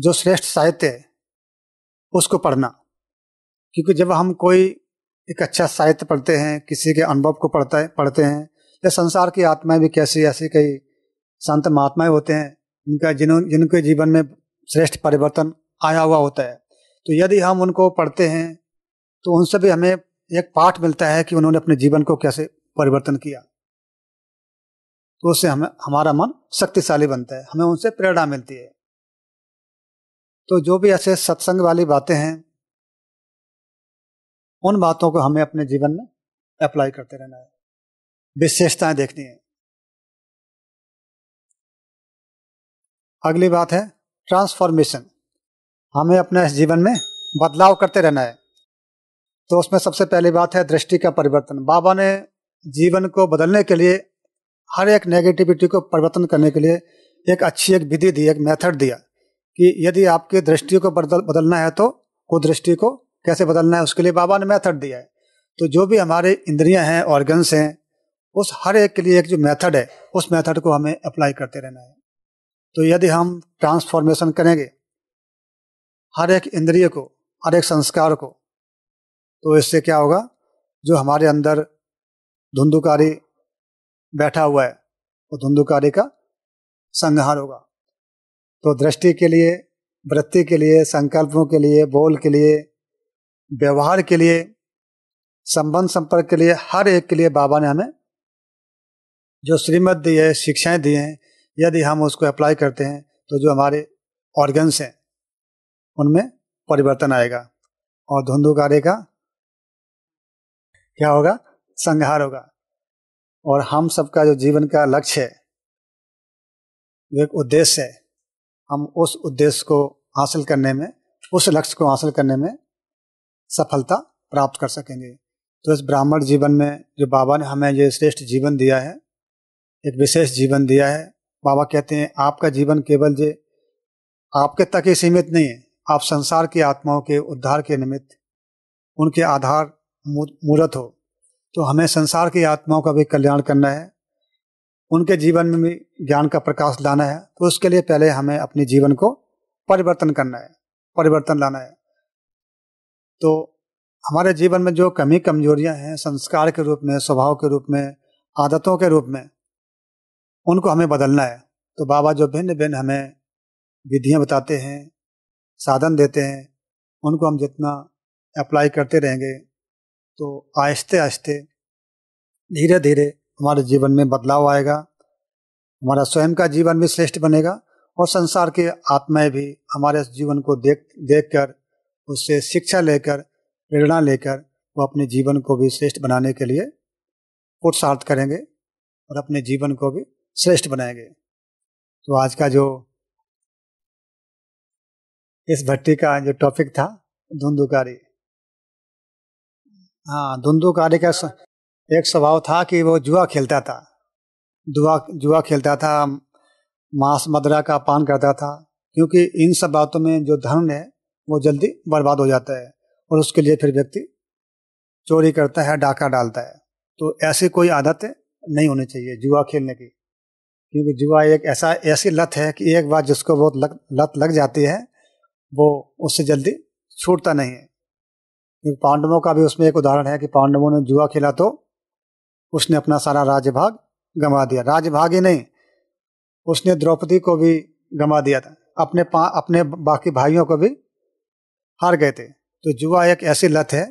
A: जो श्रेष्ठ साहित्य है उसको पढ़ना क्योंकि जब हम कोई एक अच्छा साहित्य पढ़ते हैं किसी के अनुभव को पढ़ता है पढ़ते हैं या संसार की आत्माएं भी कैसी ऐसी कई संत महात्माएं होते हैं उनका जिन्होंने जिनके जीवन में श्रेष्ठ परिवर्तन आया हुआ होता है तो यदि हम उनको पढ़ते हैं तो उनसे भी हमें एक पाठ मिलता है कि उन्होंने अपने जीवन को कैसे परिवर्तन किया तो उससे हमें हमारा मन शक्तिशाली बनता है हमें उनसे प्रेरणा मिलती है तो जो भी ऐसे सत्संग वाली बातें हैं उन बातों को हमें अपने जीवन में अप्लाई करते रहना है विशेषताएं देखनी है अगली बात है ट्रांसफॉर्मेशन हमें अपने जीवन में बदलाव करते रहना है तो उसमें सबसे पहली बात है दृष्टि का परिवर्तन बाबा ने जीवन को बदलने के लिए हर एक नेगेटिविटी को परिवर्तन करने के लिए एक अच्छी एक विधि दी एक मेथड दिया कि यदि आपकी दृष्टि को बदल बदलना है तो वो दृष्टि को कैसे बदलना है उसके लिए बाबा ने मेथड दिया है तो जो भी हमारे इंद्रियां हैं ऑर्गन्स हैं उस हर एक के लिए एक जो मेथड है उस मेथड को हमें अप्लाई करते रहना है तो यदि हम ट्रांसफॉर्मेशन करेंगे हर एक इंद्रिय को हर एक संस्कार को तो इससे क्या होगा जो हमारे अंदर धुंधुकारी बैठा हुआ है वो धुंधुकारी का संहार होगा तो दृष्टि के लिए वृत्ति के लिए संकल्पों के लिए बोल के लिए व्यवहार के लिए संबंध संपर्क के लिए हर एक के लिए बाबा ने हमें जो श्रीमत दी है शिक्षाएं दी हैं यदि हम उसको अप्लाई करते हैं तो जो हमारे ऑर्गन्स हैं उनमें परिवर्तन आएगा और धुंधुकारे का क्या होगा संहार होगा और हम सबका जो जीवन का लक्ष्य है जो एक उद्देश्य है हम उस उद्देश्य को हासिल करने में उस लक्ष्य को हासिल करने में सफलता प्राप्त कर सकेंगे तो इस ब्राह्मण जीवन में जो बाबा ने हमें ये श्रेष्ठ जीवन दिया है एक विशेष जीवन दिया है बाबा कहते हैं आपका जीवन केवल जे आपके तक ही सीमित नहीं है आप संसार की आत्माओं के उद्धार के निमित्त उनके आधार मूर्त हो तो हमें संसार की आत्माओं का भी कल्याण करना है उनके जीवन में भी ज्ञान का प्रकाश लाना है तो उसके लिए पहले हमें अपने जीवन को परिवर्तन करना है परिवर्तन लाना है तो हमारे जीवन में जो कमी कमजोरियां हैं संस्कार के रूप में स्वभाव के रूप में आदतों के रूप में उनको हमें बदलना है तो बाबा जो भिन्न भिन्न हमें विधियाँ बताते हैं साधन देते हैं उनको हम जितना अप्लाई करते रहेंगे तो आहिस्ते आहिस्ते धीरे धीरे हमारे जीवन में बदलाव आएगा हमारा स्वयं का जीवन भी श्रेष्ठ बनेगा और संसार के आत्माएं भी हमारे जीवन को देख देख कर उससे शिक्षा लेकर प्रेरणा लेकर वो अपने जीवन को भी श्रेष्ठ बनाने के लिए प्रोत्साहित करेंगे और अपने जीवन को भी श्रेष्ठ बनाएंगे तो आज का जो इस भट्टी का जो टॉपिक था धुंधुकारी हाँ धुंधुकारी का एक स्वभाव था कि वो जुआ खेलता था जुआ जुआ खेलता था मांस मदरा का पान करता था क्योंकि इन सब बातों में जो धन है वो जल्दी बर्बाद हो जाता है और उसके लिए फिर व्यक्ति चोरी करता है डाका डालता है तो ऐसी कोई आदत नहीं होनी चाहिए जुआ खेलने की क्योंकि जुआ एक ऐसा ऐसी लत है कि एक बार जिसको बहुत लत लग जाती है वो उससे जल्दी छूटता नहीं है क्योंकि पांडवों का भी उसमें एक उदाहरण है कि पांडवों ने जुआ खेला तो उसने अपना सारा राजभाग गंवा दिया राजभाग ही नहीं उसने द्रौपदी को भी गंवा दिया था अपने अपने बाकी भाइयों को भी हार गए थे तो जुआ एक ऐसी लत है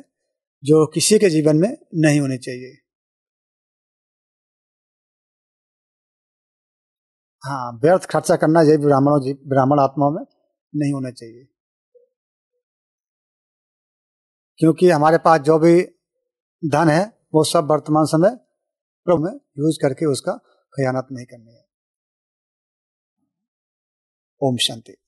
A: जो किसी के जीवन में नहीं होनी चाहिए हाँ व्यर्थ खर्चा करना यही ब्राह्मणों ब्राह्मण आत्माओं में नहीं होना चाहिए क्योंकि हमारे पास जो भी धन है वो सब वर्तमान समय प्रभु में यूज करके उसका खयानत नहीं करनी है ओम शांति